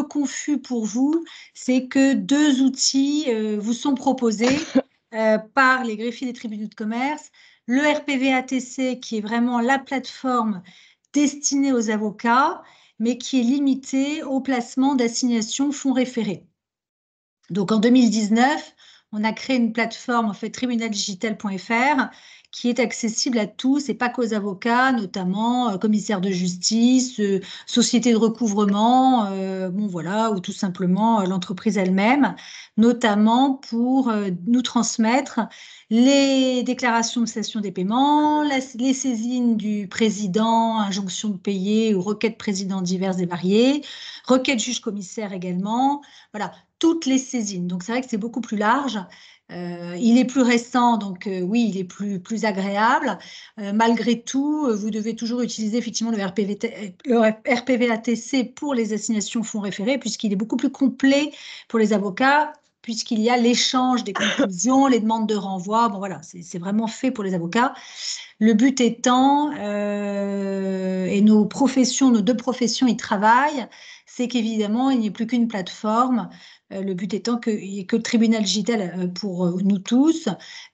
confus pour vous, c'est que deux outils euh, vous sont proposés euh, par les greffiers des tribunaux de commerce. Le RPVATC, qui est vraiment la plateforme destinée aux avocats, mais qui est limitée au placement d'assignation fonds référés. Donc en 2019, on a créé une plateforme, en fait, tribunaldigital.fr, qui est accessible à tous et pas qu'aux avocats, notamment commissaire euh, commissaires de justice, société euh, sociétés de recouvrement, euh, bon voilà, ou tout simplement l'entreprise elle-même, notamment pour nous transmettre les déclarations de cession des paiements, les saisines du président, injonction de payer ou requêtes président diverses et variées, requête juge commissaire également, voilà, toutes les saisines. Donc c'est vrai que c'est beaucoup plus large. Euh, il est plus récent, donc euh, oui, il est plus, plus agréable. Euh, malgré tout, vous devez toujours utiliser effectivement le, le RPVATC pour les assignations fonds référés, puisqu'il est beaucoup plus complet pour les avocats, puisqu'il y a l'échange des conclusions, les demandes de renvoi. Bon, voilà, c'est vraiment fait pour les avocats. Le but étant, et nos professions, nos deux professions y travaillent, c'est qu'évidemment, il n'y ait plus qu'une plateforme euh, le but étant que, que le tribunal digital euh, pour euh, nous tous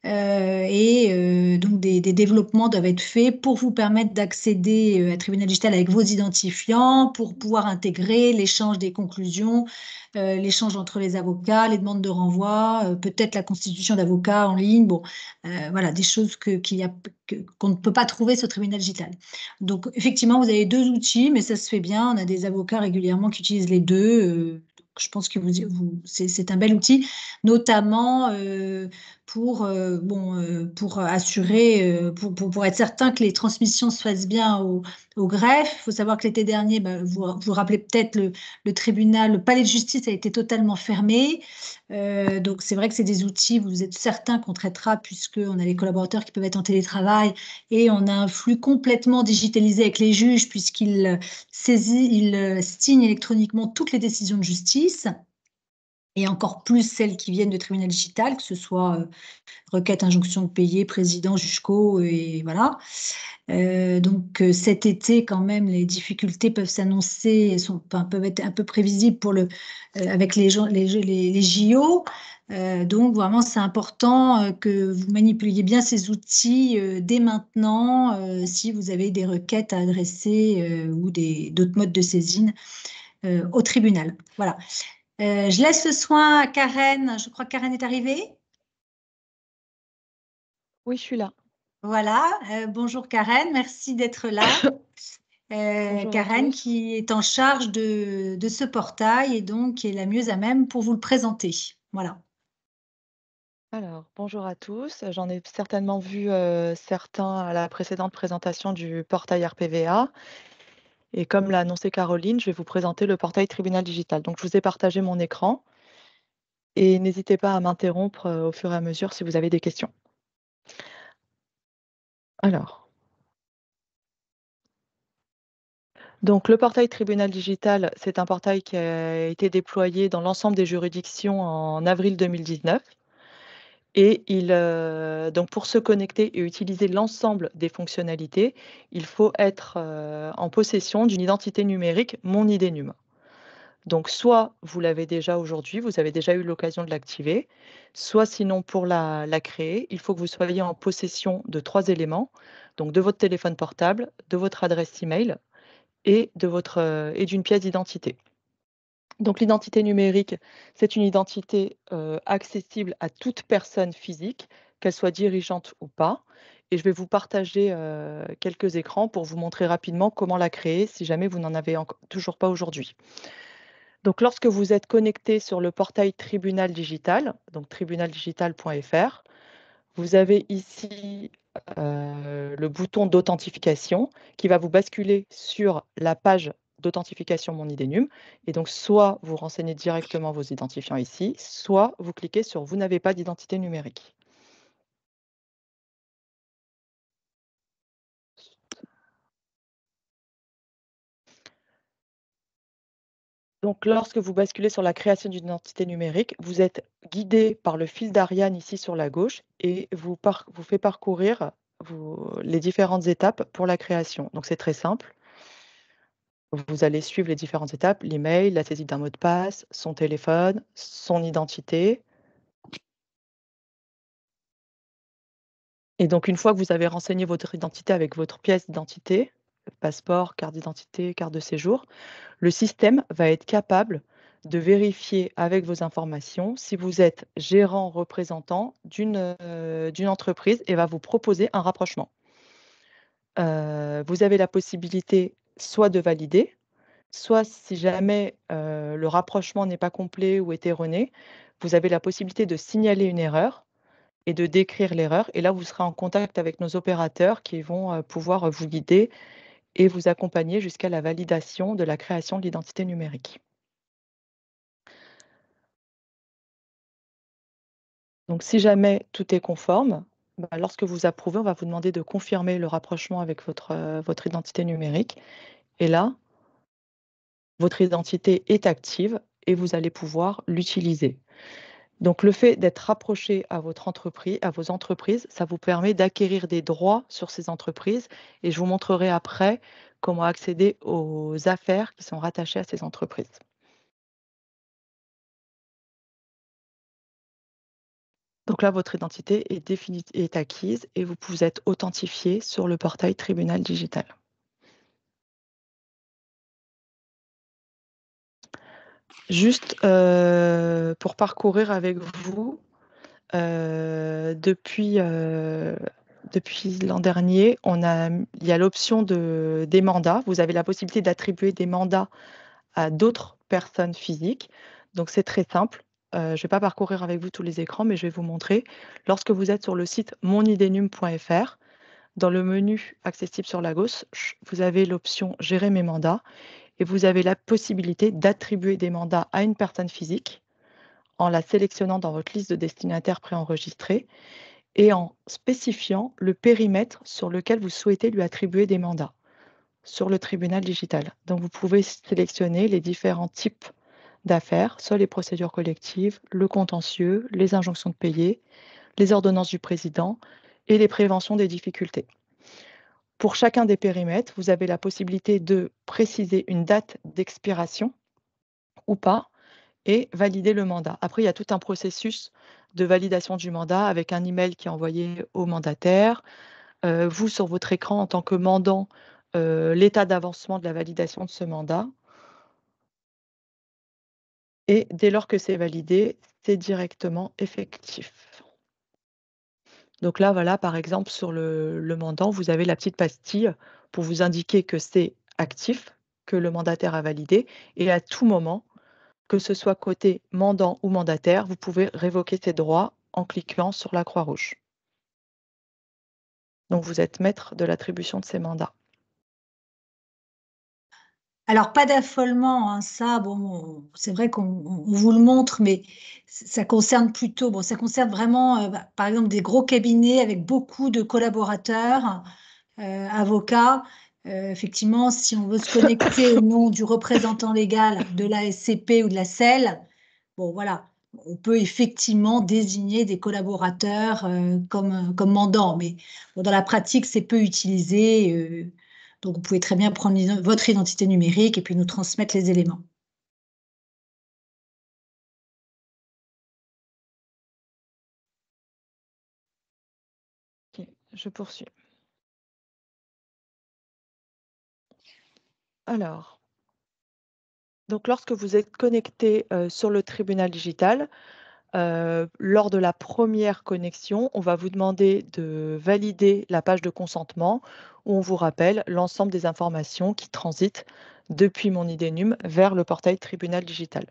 et donc des, développements doivent être faits pour vous permettre d'accéder à tribunal digital avec vos identifiants, pour pouvoir intégrer l'échange des conclusions, l'échange entre les avocats, les demandes de renvoi, peut-être la constitution d'avocats en ligne, bon, voilà, des choses que, qu'il y a, qu'on ne peut pas trouver sur tribunal digital. Donc effectivement, vous avez deux outils, mais ça se fait bien. On a des avocats régulièrement qui utilisent les deux je pense que vous, c'est un bel outil, notamment euh, pour, euh, bon, euh, pour euh, assurer, pour, pour, être certain que les transmissions se fassent bien au, au greffe. Il faut savoir que l'été dernier, bah, vous, vous rappelez peut-être, le, tribunal, le palais de justice a été totalement fermé. donc c'est vrai que c'est des outils, vous êtes certain qu'on traitera puisqu'on a les collaborateurs qui peuvent être en télétravail et on a un flux complètement digitalisé avec les juges puisqu'ils saisissent, ils signent électroniquement toutes les décisions de justice et encore plus celles qui viennent de tribunal digital, que ce soit euh, requête, injonction de payer, président, jusqu'au, et voilà. Euh, donc euh, cet été, quand même, les difficultés peuvent s'annoncer, sont, peuvent être un peu prévisibles pour le, avec les, les, les, JO. donc vraiment, c'est important que vous manipuliez bien ces outils dès maintenant si vous avez des requêtes à adresser ou des, d'autres modes de saisine au tribunal. Voilà. Euh, je laisse le soin à Karen. Je crois que Karen est arrivée. Oui, je suis là. Voilà. Euh, bonjour Karen, merci d'être là. Euh, Karen qui est en charge de, de, ce portail et donc est la mieux à même pour vous le présenter. Voilà. Alors, bonjour à tous. J'en ai certainement vu certains à la précédente présentation du portail RPVA et comme l'a annoncé Caroline, je vais vous présenter le portail Tribunal Digital. Donc, je vous ai partagé mon écran et n'hésitez pas à m'interrompre euh, au fur et à mesure si vous avez des questions. Alors. Donc, le portail Tribunal Digital, c'est un portail qui a été déployé dans l'ensemble des juridictions en avril 2019 et il, euh, donc pour se connecter et utiliser l'ensemble des fonctionnalités, il faut être euh, en possession d'une identité numérique, mon idée Donc soit vous l'avez déjà aujourd'hui, vous avez déjà eu l'occasion de l'activer, soit sinon pour la, créer, il faut que vous soyez en possession de trois éléments, donc de votre téléphone portable, de votre adresse email et euh, et d'une pièce d'identité. Donc l'identité numérique, c'est une identité euh, accessible à toute personne physique, qu'elle soit dirigeante ou pas. Et je vais vous partager euh, quelques écrans pour vous montrer rapidement comment la créer si jamais vous n'en avez toujours pas aujourd'hui. Donc lorsque vous êtes connecté sur le portail Tribunal Digital, donc tribunaldigital.fr, vous avez ici euh, le bouton d'authentification qui va vous basculer sur la page d'authentification Mon IDNUM. Et donc, soit vous renseignez directement vos identifiants ici, soit vous cliquez sur Vous n'avez pas d'identité numérique. Donc, lorsque vous basculez sur la création d'une identité numérique, vous êtes guidé par le fil d'Ariane ici sur la gauche et vous, vous fait parcourir les différentes étapes pour la création. Donc, c'est très simple. Vous allez suivre les différentes étapes, l'email, la saisie d'un mot de passe, son téléphone, son identité. Et donc, une fois que vous avez renseigné votre identité avec votre pièce d'identité, passeport, carte d'identité, carte de séjour, le système va être capable de vérifier avec vos informations si vous êtes gérant représentant d'une euh, entreprise et va vous proposer un rapprochement. Euh, vous avez la possibilité soit de valider, soit si jamais le rapprochement n'est pas complet ou est erroné, vous avez la possibilité de signaler une erreur et de décrire l'erreur. Et là, vous serez en contact avec nos opérateurs qui vont pouvoir vous guider et vous accompagner jusqu'à la validation de la création de l'identité numérique. Donc si jamais tout est conforme, bah, lorsque vous approuvez, on va vous demander de confirmer le rapprochement avec votre, euh, votre identité numérique. Et là, votre identité est active et vous allez pouvoir l'utiliser. Donc le fait d'être rapproché à votre entreprise, à vos entreprises, ça vous permet d'acquérir des droits sur ces entreprises et je vous montrerai après comment accéder aux affaires qui sont rattachées à ces entreprises. Donc là, votre identité est, acquise et vous pouvez être authentifié sur le portail tribunal digital. Juste euh, pour parcourir avec vous, euh, euh, depuis, l'an dernier, il y a l'option des mandats. Vous avez la possibilité d'attribuer des mandats à d'autres personnes physiques. Donc c'est très simple. Euh, je ne vais pas parcourir avec vous tous les écrans, mais je vais vous montrer. Lorsque vous êtes sur le site monidenum.fr, dans le menu accessible sur la gauche, vous avez l'option Gérer mes mandats et vous avez la possibilité d'attribuer des mandats à une personne physique en la sélectionnant dans votre liste de destinataires préenregistrés et en spécifiant le périmètre sur lequel vous souhaitez lui attribuer des mandats sur le tribunal digital. Donc vous pouvez sélectionner les différents types d'affaires, soit les procédures collectives, le contentieux, les injonctions de payer, les ordonnances du président et les préventions des difficultés. Pour chacun des périmètres, vous avez la possibilité de préciser une date d'expiration ou pas et valider le mandat. Après, il y a tout un processus de validation du mandat avec un email qui est envoyé au mandataire. Euh, vous, sur votre écran, en tant que mandant, euh, l'état d'avancement de la validation de ce mandat et dès lors que c'est validé, c'est directement effectif. Donc là, voilà, par exemple, sur le, le mandant, vous avez la petite pastille pour vous indiquer que c'est actif, que le mandataire a validé, et à tout moment, que ce soit côté mandant ou mandataire, vous pouvez révoquer ces droits en cliquant sur la croix rouge. Donc vous êtes maître de l'attribution de ces mandats. Alors, pas d'affolement, hein, ça, bon, c'est vrai qu'on vous le montre, mais ça concerne plutôt, bon, ça concerne vraiment, euh, bah, par exemple, des gros cabinets avec beaucoup de collaborateurs, euh, avocats. Euh, effectivement, si on veut se connecter au nom du représentant légal de la SCP ou de la SEL, bon, voilà, on peut effectivement désigner des collaborateurs comme, comme mandants, mais dans la pratique, c'est peu utilisé donc, vous pouvez très bien prendre votre identité numérique et puis nous transmettre les éléments. je poursuis. Alors, donc lorsque vous êtes connecté euh, sur le tribunal digital, lors de la première connexion, on va vous demander de valider la page de consentement où on vous rappelle l'ensemble des informations qui transitent depuis mon IDNUM vers le portail tribunal digital.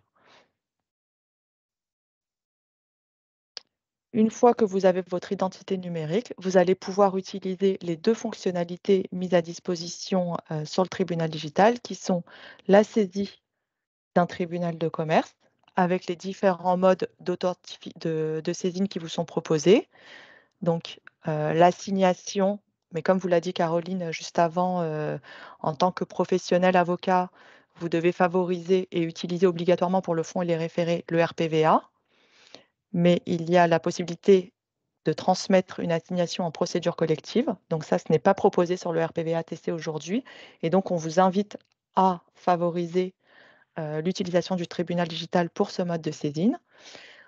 Une fois que vous avez votre identité numérique, vous allez pouvoir utiliser les deux fonctionnalités mises à disposition sur le tribunal digital qui sont la saisie d'un tribunal de commerce avec les différents modes de, de, saisine qui vous sont proposés. Donc, euh, l'assignation, mais comme vous l'a dit Caroline juste avant, euh, en tant que professionnel avocat, vous devez favoriser et utiliser obligatoirement pour le fonds et les référés le RPVA. Mais il y a la possibilité de transmettre une assignation en procédure collective. Donc ça, ce n'est pas proposé sur le RPVA TC aujourd'hui. Et donc, on vous invite à favoriser euh, l'utilisation du tribunal digital pour ce mode de saisine.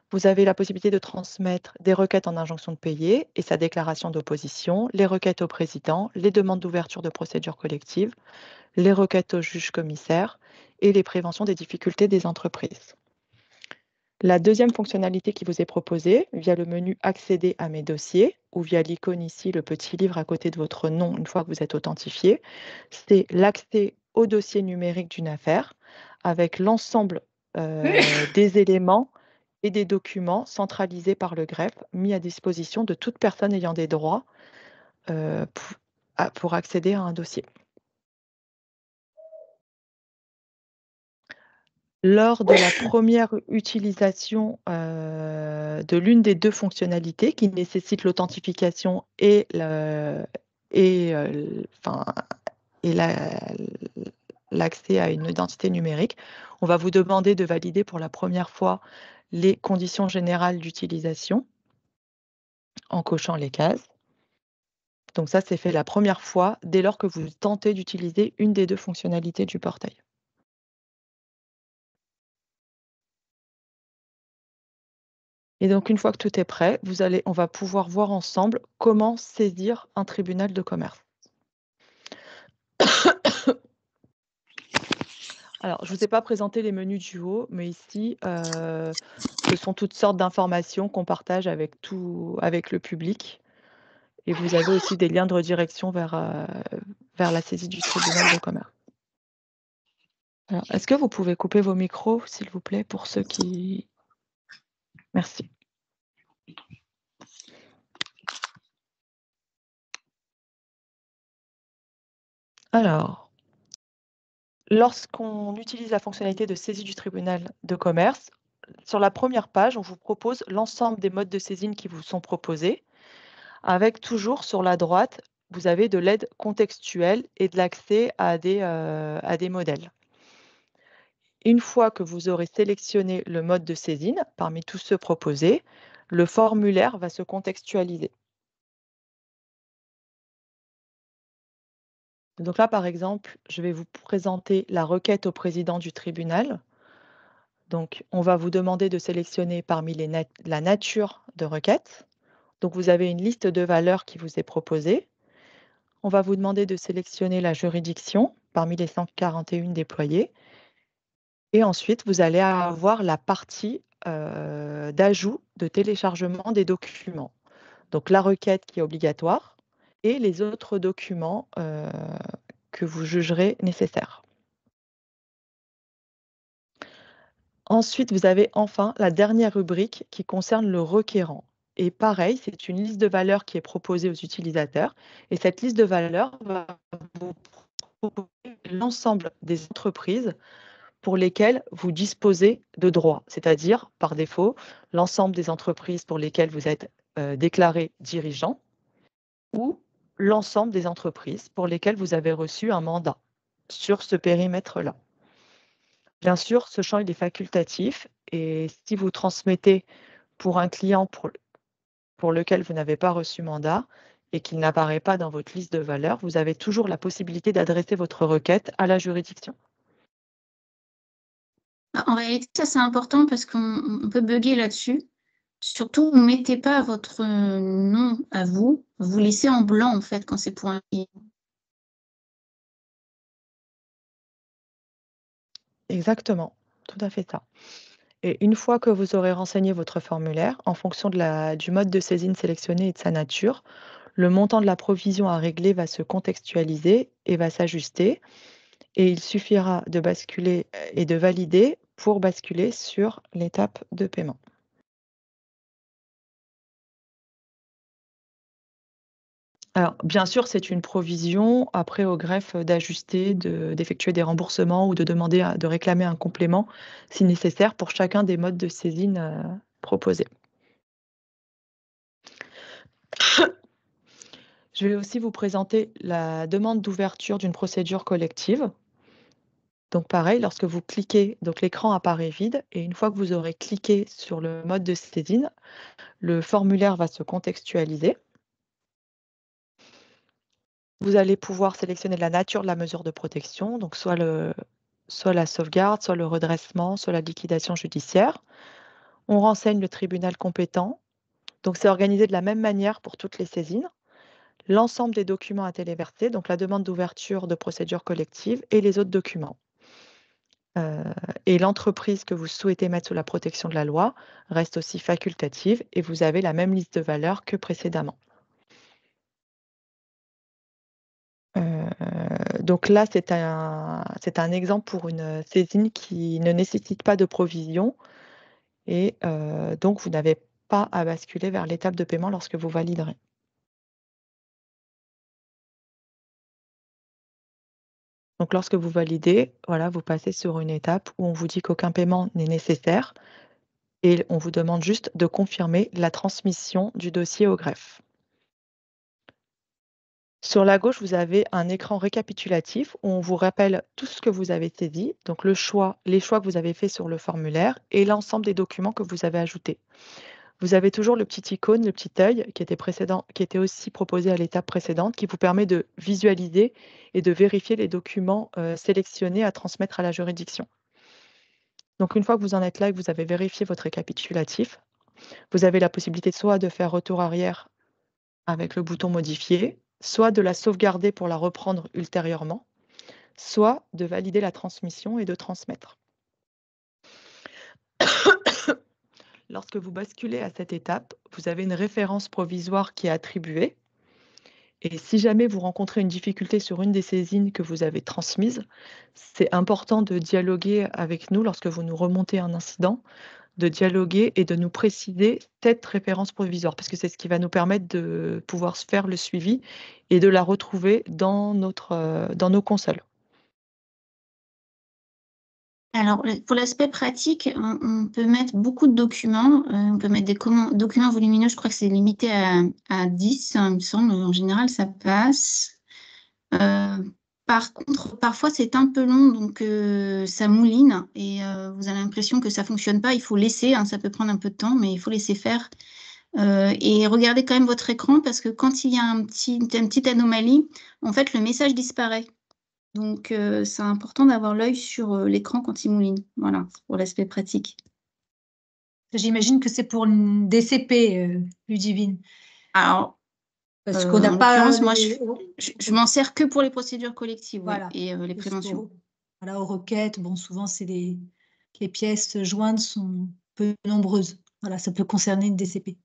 Vous avez la possibilité de transmettre des requêtes en injonction de payer et sa déclaration d'opposition, les requêtes au président, les demandes d'ouverture de procédures collectives, les requêtes au juge commissaire et les préventions des difficultés des entreprises. La deuxième fonctionnalité qui vous est proposée via le menu Accéder à mes dossiers ou via l'icône ici, le petit livre à côté de votre nom une fois que vous êtes authentifié, c'est l'accès au dossier numérique d'une affaire avec l'ensemble euh, des éléments et des documents centralisés par le greffe mis à disposition de toute personne ayant des droits euh, pour, accéder à un dossier. Lors de la première utilisation euh, de l'une des deux fonctionnalités qui nécessite l'authentification et, et la, l'accès à une identité numérique. On va vous demander de valider pour la première fois les conditions générales d'utilisation en cochant les cases. Donc ça, c'est fait la première fois dès lors que vous tentez d'utiliser une des deux fonctionnalités du portail. Et donc, une fois que tout est prêt, vous allez, on va pouvoir voir ensemble comment saisir un tribunal de commerce. Alors, je ne vous ai pas présenté les menus du haut, mais ici, euh, ce sont toutes sortes d'informations qu'on partage avec, tout, avec le public. Et vous avez aussi des liens de redirection vers, euh, vers la saisie du tribunal de commerce. est-ce que vous pouvez couper vos micros, s'il vous plaît, pour ceux qui... Merci. Alors, Lorsqu'on utilise la fonctionnalité de saisie du tribunal de commerce, sur la première page, on vous propose l'ensemble des modes de saisine qui vous sont proposés, avec toujours sur la droite, vous avez de l'aide contextuelle et de l'accès à, des, euh, à des modèles. Une fois que vous aurez sélectionné le mode de saisine parmi tous ceux proposés, le formulaire va se contextualiser. Donc là, par exemple, je vais vous présenter la requête au président du tribunal. Donc, on va vous demander de sélectionner parmi les la nature de requête. Donc, vous avez une liste de valeurs qui vous est proposée. On va vous demander de sélectionner la juridiction parmi les 141 déployées. Et ensuite, vous allez avoir la partie euh, d'ajout de téléchargement des documents. Donc, la requête qui est obligatoire, et les autres documents euh, que vous jugerez nécessaires. Ensuite, vous avez enfin la dernière rubrique qui concerne le requérant. Et pareil, c'est une liste de valeurs qui est proposée aux utilisateurs. Et cette liste de valeurs va vous proposer l'ensemble des entreprises pour lesquelles vous disposez de droits, c'est-à-dire par défaut l'ensemble des entreprises pour lesquelles vous êtes euh, déclaré dirigeant ou l'ensemble des entreprises pour lesquelles vous avez reçu un mandat sur ce périmètre-là. Bien sûr, ce champ il est facultatif et si vous transmettez pour un client pour, pour lequel vous n'avez pas reçu mandat et qu'il n'apparaît pas dans votre liste de valeurs, vous avez toujours la possibilité d'adresser votre requête à la juridiction. En réalité, ça c'est important parce qu'on peut bugger là-dessus. Surtout, ne mettez pas votre nom à vous. Vous laissez en blanc, en fait, quand c'est pour un Exactement, tout à fait ça. Et une fois que vous aurez renseigné votre formulaire, en fonction de la, du mode de saisine sélectionné et de sa nature, le montant de la provision à régler va se contextualiser et va s'ajuster. Et il suffira de basculer et de valider pour basculer sur l'étape de paiement. Alors, bien sûr, c'est une provision après au greffe euh, d'ajuster, d'effectuer des remboursements ou de demander, de réclamer un complément si nécessaire pour chacun des modes de saisine euh, proposés. Je vais aussi vous présenter la demande d'ouverture d'une procédure collective. Donc pareil, lorsque vous cliquez, donc l'écran apparaît vide et une fois que vous aurez cliqué sur le mode de saisine, le formulaire va se contextualiser. Vous allez pouvoir sélectionner la nature de la mesure de protection, donc soit, la sauvegarde, soit le redressement, soit la liquidation judiciaire. On renseigne le tribunal compétent. Donc c'est organisé de la même manière pour toutes les saisines. L'ensemble des documents à téléverser, donc la demande d'ouverture de procédure collective et les autres documents. Euh, et l'entreprise que vous souhaitez mettre sous la protection de la loi reste aussi facultative et vous avez la même liste de valeurs que précédemment. Donc là, c'est un, exemple pour une saisine qui ne nécessite pas de provision et euh, donc vous n'avez pas à basculer vers l'étape de paiement lorsque vous validerez. Donc lorsque vous validez, vous passez sur une étape où on vous dit qu'aucun paiement n'est nécessaire et on vous demande juste de confirmer la transmission du dossier au greffe. Sur la gauche, vous avez un écran récapitulatif où on vous rappelle tout ce que vous avez été dit, donc le choix, les choix que vous avez faits sur le formulaire et l'ensemble des documents que vous avez ajoutés. Vous avez toujours le petit icône, le petit œil qui était, qui était aussi proposé à l'étape précédente, qui vous permet de visualiser et de vérifier les documents euh, sélectionnés à transmettre à la juridiction. Donc une fois que vous en êtes là et que vous avez vérifié votre récapitulatif, vous avez la possibilité soit de faire retour arrière avec le bouton modifier, soit de la sauvegarder pour la reprendre ultérieurement, soit de valider la transmission et de transmettre. Lorsque vous basculez à cette étape, vous avez une référence provisoire qui est attribuée. Et si jamais vous rencontrez une difficulté sur une des saisines que vous avez transmises, c'est important de dialoguer avec nous lorsque vous nous remontez un incident de dialoguer et de nous préciser cette référence provisoire, parce que c'est ce qui va nous permettre de pouvoir faire le suivi et de la retrouver dans, notre, euh, dans nos consoles. Alors, pour l'aspect pratique, on, peut mettre beaucoup de documents. Euh, on peut mettre des documents volumineux, je crois que c'est limité à, 10, hein, il me semble. En général, ça passe. Euh, par contre, parfois c'est un peu long, donc euh, ça mouline et euh, vous avez l'impression que ça fonctionne pas. Il faut laisser, hein, ça peut prendre un peu de temps, mais il faut laisser faire. Euh, et regardez quand même votre écran parce que quand il y a un petit, une petite anomalie, en fait le message disparaît. Donc c'est important d'avoir l'œil sur l'écran quand il mouline. Voilà, pour l'aspect pratique. J'imagine que c'est pour une DCP, Ludivine. Alors, parce qu'on n'a pas. moi, je, je, m'en sers que pour les procédures collectives et euh, les préventions. Voilà, aux requêtes, bon, souvent, c'est les, les pièces jointes sont peu nombreuses. Voilà, ça peut concerner une DCP.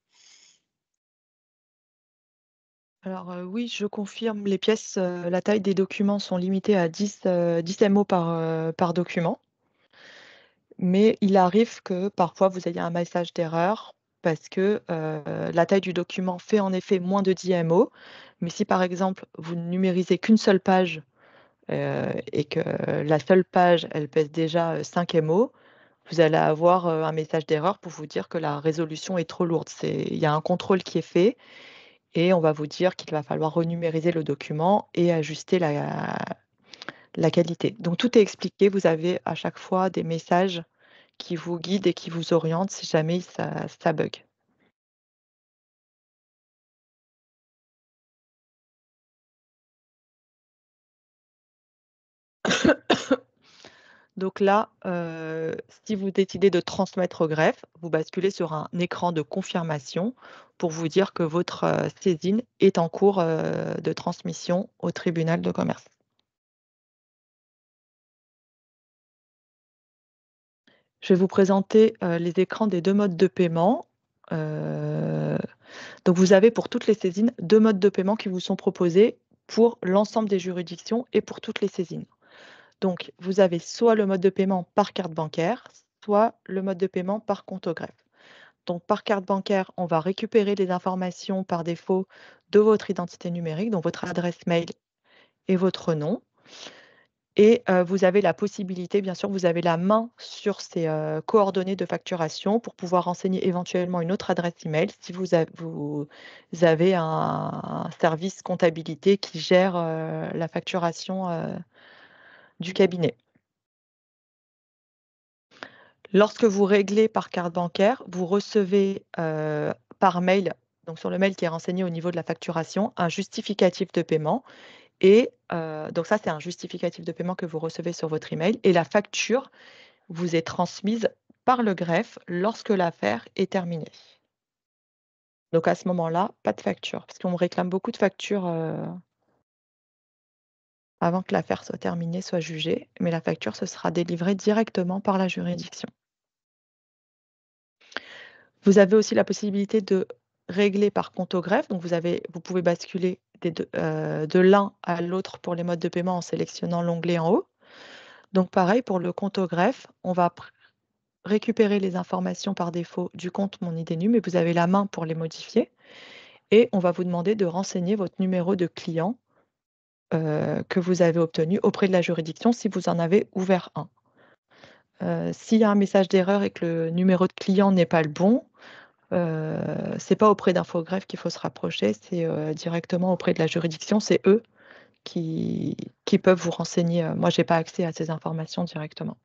Alors euh, oui, je confirme, les pièces, euh, la taille des documents sont limitées à 10, MO par, par document. Mais il arrive que parfois vous ayez un message d'erreur parce que la taille du document fait en effet moins de 10 MO, mais si par exemple vous ne numérisez qu'une seule page et que la seule page elle pèse déjà 5 MO, vous allez avoir un message d'erreur pour vous dire que la résolution est trop lourde. Il y a un contrôle qui est fait et on va vous dire qu'il va falloir renumériser le document et ajuster la qualité. Donc tout est expliqué, vous avez à chaque fois des messages qui vous guide et qui vous oriente si jamais ça, bug. Donc là, si vous décidez de transmettre au greffe, vous basculez sur un écran de confirmation pour vous dire que votre saisine est en cours de transmission au tribunal de commerce. Je vais vous présenter euh, les écrans des deux modes de paiement. Euh, donc vous avez pour toutes les saisines deux modes de paiement qui vous sont proposés pour l'ensemble des juridictions et pour toutes les saisines. Donc vous avez soit le mode de paiement par carte bancaire, soit le mode de paiement par compte au greffe. Donc par carte bancaire, on va récupérer les informations par défaut de votre identité numérique, donc votre adresse mail et votre nom. Et vous avez la possibilité, bien sûr, vous avez la main sur ces coordonnées de facturation pour pouvoir renseigner éventuellement une autre adresse email si vous, avez un, service comptabilité qui gère la facturation du cabinet. Lorsque vous réglez par carte bancaire, vous recevez par mail, donc sur le mail qui est renseigné au niveau de la facturation, un justificatif de paiement et donc ça, c'est un justificatif de paiement que vous recevez sur votre email. Et la facture vous est transmise par le greffe lorsque l'affaire est terminée. Donc à ce moment-là, pas de facture, parce qu'on réclame beaucoup de factures avant que l'affaire soit terminée, soit jugée, mais la facture se sera délivrée directement par la juridiction. Vous avez aussi la possibilité de régler par compte au greffe, donc vous, avez, vous pouvez basculer euh, de l'un à l'autre pour les modes de paiement en sélectionnant l'onglet en haut. Donc pareil, pour le compte au greffe, on va récupérer les informations par défaut du compte Mon IDNU, mais vous avez la main pour les modifier. Et on va vous demander de renseigner votre numéro de client euh, que vous avez obtenu auprès de la juridiction si vous en avez ouvert un. Euh, s'il y a un message d'erreur et que le numéro de client n'est pas le bon, euh, c'est pas auprès d'infogreffe qu'il faut se rapprocher, c'est euh, directement auprès de la juridiction. C'est eux qui, qui peuvent vous renseigner. Euh, moi, j'ai pas accès à ces informations directement.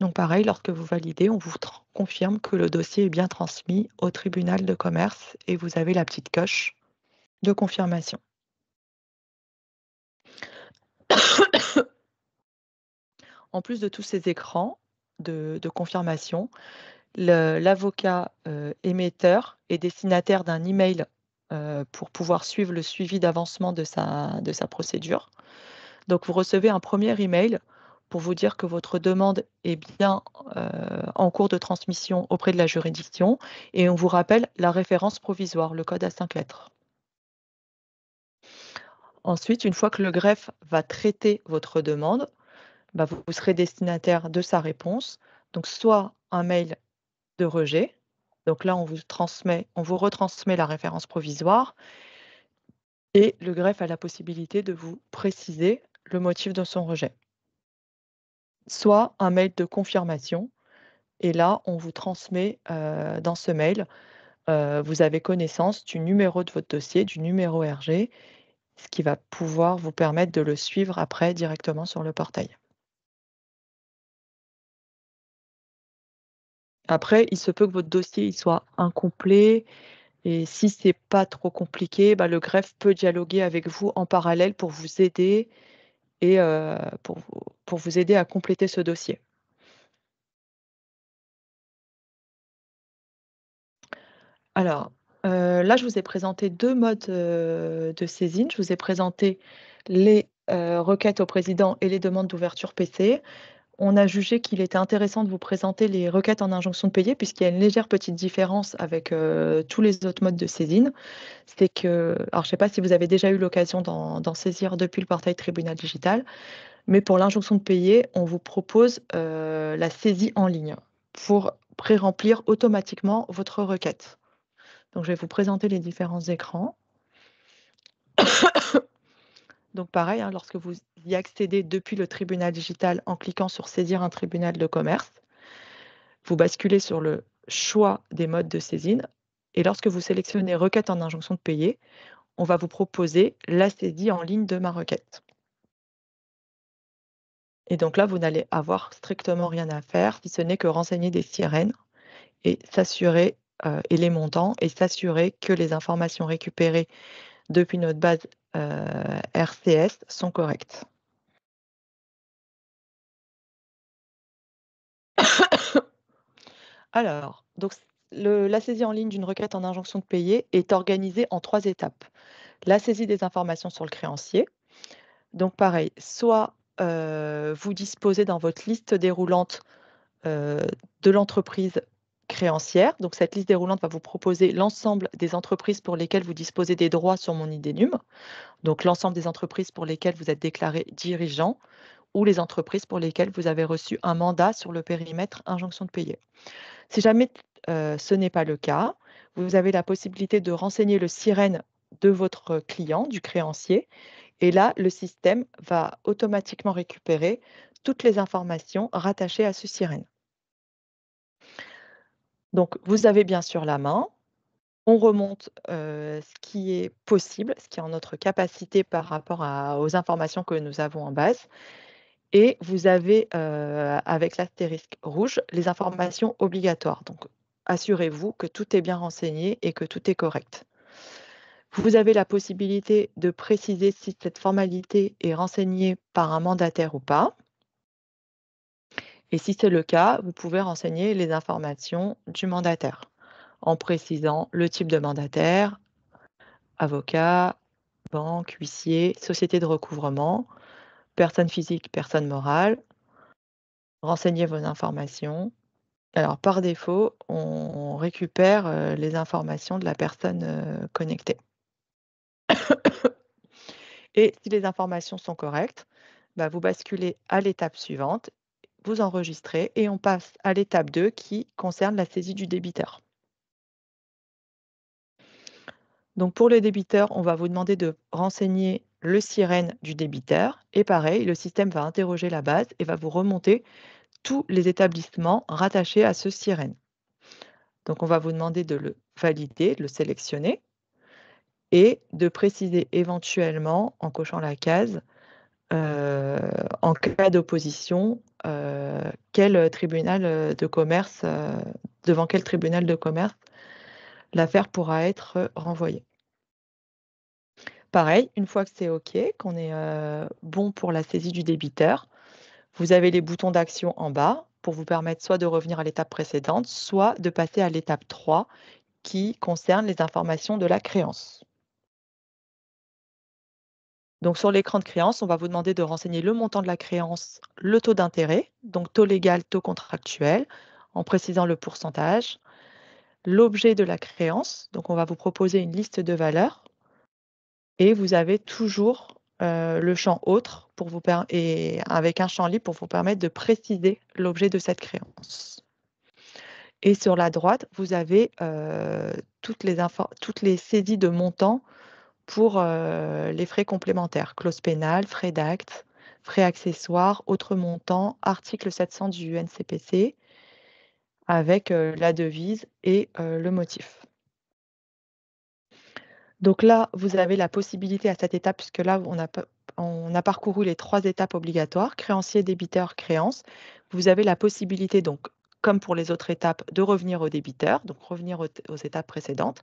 Donc pareil, lorsque vous validez, on vous confirme que le dossier est bien transmis au tribunal de commerce et vous avez la petite coche de confirmation en plus de tous ces écrans de, confirmation, l'avocat euh, émetteur est destinataire d'un email euh, pour pouvoir suivre le suivi d'avancement de sa, procédure. Donc, vous recevez un premier email pour vous dire que votre demande est bien euh, en cours de transmission auprès de la juridiction et on vous rappelle la référence provisoire, le code à cinq lettres. Ensuite, une fois que le greffe va traiter votre demande, bah, vous, serez destinataire de sa réponse. Donc, soit un mail de rejet. Donc là, on vous transmet, on vous retransmet la référence provisoire et le greffe a la possibilité de vous préciser le motif de son rejet. Soit un mail de confirmation et là, on vous transmet euh, dans ce mail, euh, vous avez connaissance du numéro de votre dossier, du numéro RG, ce qui va pouvoir vous permettre de le suivre après directement sur le portail. Après, il se peut que votre dossier soit incomplet. Et si ce n'est pas trop compliqué, bah, le greffe peut dialoguer avec vous en parallèle pour vous aider et euh, pour, vous aider à compléter ce dossier. Alors, euh, là, je vous ai présenté deux modes euh, de saisine. Je vous ai présenté les requêtes au président et les demandes d'ouverture PC on a jugé qu'il était intéressant de vous présenter les requêtes en injonction de payer, puisqu'il y a une légère petite différence avec euh, tous les autres modes de saisine. C'est que, alors je ne sais pas si vous avez déjà eu l'occasion d'en saisir depuis le portail tribunal digital, mais pour l'injonction de payer, on vous propose euh, la saisie en ligne pour pré-remplir automatiquement votre requête. Donc je vais vous présenter les différents écrans. Donc pareil, hein, lorsque vous y accédez depuis le tribunal digital en cliquant sur saisir un tribunal de commerce, vous basculez sur le choix des modes de saisine. Et lorsque vous sélectionnez mmh. requête en injonction de payer, on va vous proposer la saisie en ligne de ma requête. Et donc là, vous n'allez avoir strictement rien à faire, si ce n'est que renseigner des sirènes et s'assurer euh, et les montants et s'assurer que les informations récupérées depuis notre base euh, RCS sont correctes. Alors, donc, la saisie en ligne d'une requête en injonction de payer est organisée en trois étapes. La saisie des informations sur le créancier. Donc pareil, soit euh, vous disposez dans votre liste déroulante euh, de l'entreprise créancière. Donc cette liste déroulante va vous proposer l'ensemble des entreprises pour lesquelles vous disposez des droits sur mon IDNUM, donc l'ensemble des entreprises pour lesquelles vous êtes déclaré dirigeant ou les entreprises pour lesquelles vous avez reçu un mandat sur le périmètre injonction de payer. Si jamais euh, ce n'est pas le cas, vous avez la possibilité de renseigner le sirène de votre client, du créancier, et là, le système va automatiquement récupérer toutes les informations rattachées à ce sirène. Donc, vous avez bien sûr la main. On remonte ce qui est possible, ce qui est en notre capacité par rapport aux informations que nous avons en base. Et vous avez, avec l'astérisque rouge, les informations obligatoires. Donc, assurez-vous que tout est bien renseigné et que tout est correct. Vous avez la possibilité de préciser si cette formalité est renseignée par un mandataire ou pas. Et si c'est le cas, vous pouvez renseigner les informations du mandataire en précisant le type de mandataire, avocat, banque, huissier, société de recouvrement, personne physique, personne morale. Renseignez vos informations. Alors par défaut, on récupère euh, les informations de la personne euh, connectée. Et si les informations sont correctes, bah, vous basculez à l'étape suivante vous enregistrez et on passe à l'étape 2 qui concerne la saisie du débiteur. Donc pour le débiteur, on va vous demander de renseigner le sirène du débiteur et pareil, le système va interroger la base et va vous remonter tous les établissements rattachés à ce sirène. Donc on va vous demander de le valider, de le sélectionner et de préciser éventuellement en cochant la case euh, en cas d'opposition euh, quel euh, tribunal euh, de commerce, devant quel tribunal de commerce l'affaire pourra être renvoyée. Pareil, une fois que c'est OK, qu'on est bon pour la saisie du débiteur, vous avez les boutons d'action en bas pour vous permettre soit de revenir à l'étape précédente, soit de passer à l'étape 3 qui concerne les informations de la créance. Donc sur l'écran de créance, on va vous demander de renseigner le montant de la créance, le taux d'intérêt, donc taux légal, taux contractuel, en précisant le pourcentage, l'objet de la créance, donc on va vous proposer une liste de valeurs, et vous avez toujours euh, le champ autre pour vous avec un champ libre pour vous permettre de préciser l'objet de cette créance. Et sur la droite, vous avez euh, toutes, les toutes les saisies de montants pour les frais complémentaires, clause pénale, frais d'acte, frais accessoires, autres montants, article 700 du NCPC, avec la devise et le motif. Donc là, vous avez la possibilité à cette étape, puisque là, on a, parcouru les trois étapes obligatoires, créancier, débiteur, créance. Vous avez la possibilité, donc, comme pour les autres étapes, de revenir au débiteur, donc revenir aux étapes précédentes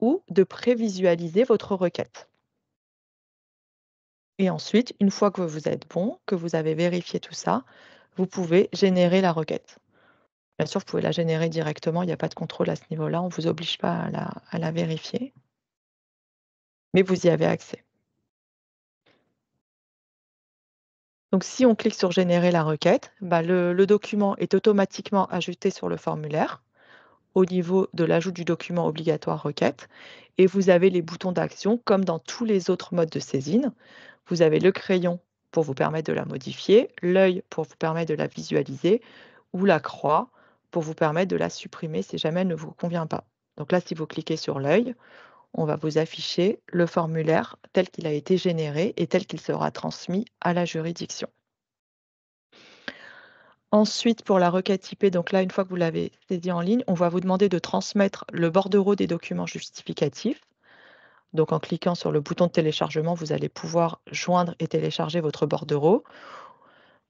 ou de prévisualiser votre requête. Et ensuite, une fois que vous êtes bon, que vous avez vérifié tout ça, vous pouvez générer la requête. Bien sûr, vous pouvez la générer directement, il n'y a pas de contrôle à ce niveau-là, on ne vous oblige pas à la, vérifier. Mais vous y avez accès. Donc si on clique sur Générer la requête, bah, le, document est automatiquement ajouté sur le formulaire au niveau de l'ajout du document obligatoire requête et vous avez les boutons d'action comme dans tous les autres modes de saisine. Vous avez le crayon pour vous permettre de la modifier, l'œil pour vous permettre de la visualiser ou la croix pour vous permettre de la supprimer si jamais elle ne vous convient pas. Donc là, si vous cliquez sur l'œil, on va vous afficher le formulaire tel qu'il a été généré et tel qu'il sera transmis à la juridiction. Ensuite, pour la requête IP, donc là, une fois que vous l'avez saisie en ligne, on va vous demander de transmettre le bordereau des documents justificatifs. Donc, en cliquant sur le bouton de téléchargement, vous allez pouvoir joindre et télécharger votre bordereau.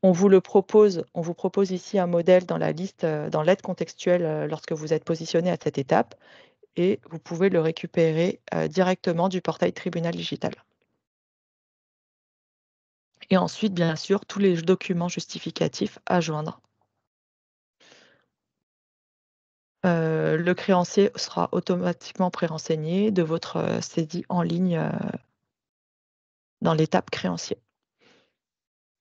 On vous le propose, on vous propose ici un modèle dans la liste, euh, dans l'aide contextuelle euh, lorsque vous êtes positionné à cette étape, et vous pouvez le récupérer euh, directement du portail tribunal digital. Et ensuite, bien sûr, tous les documents justificatifs à joindre. Euh, le créancier sera automatiquement pré-renseigné de votre euh, saisie en ligne euh, dans l'étape créancier.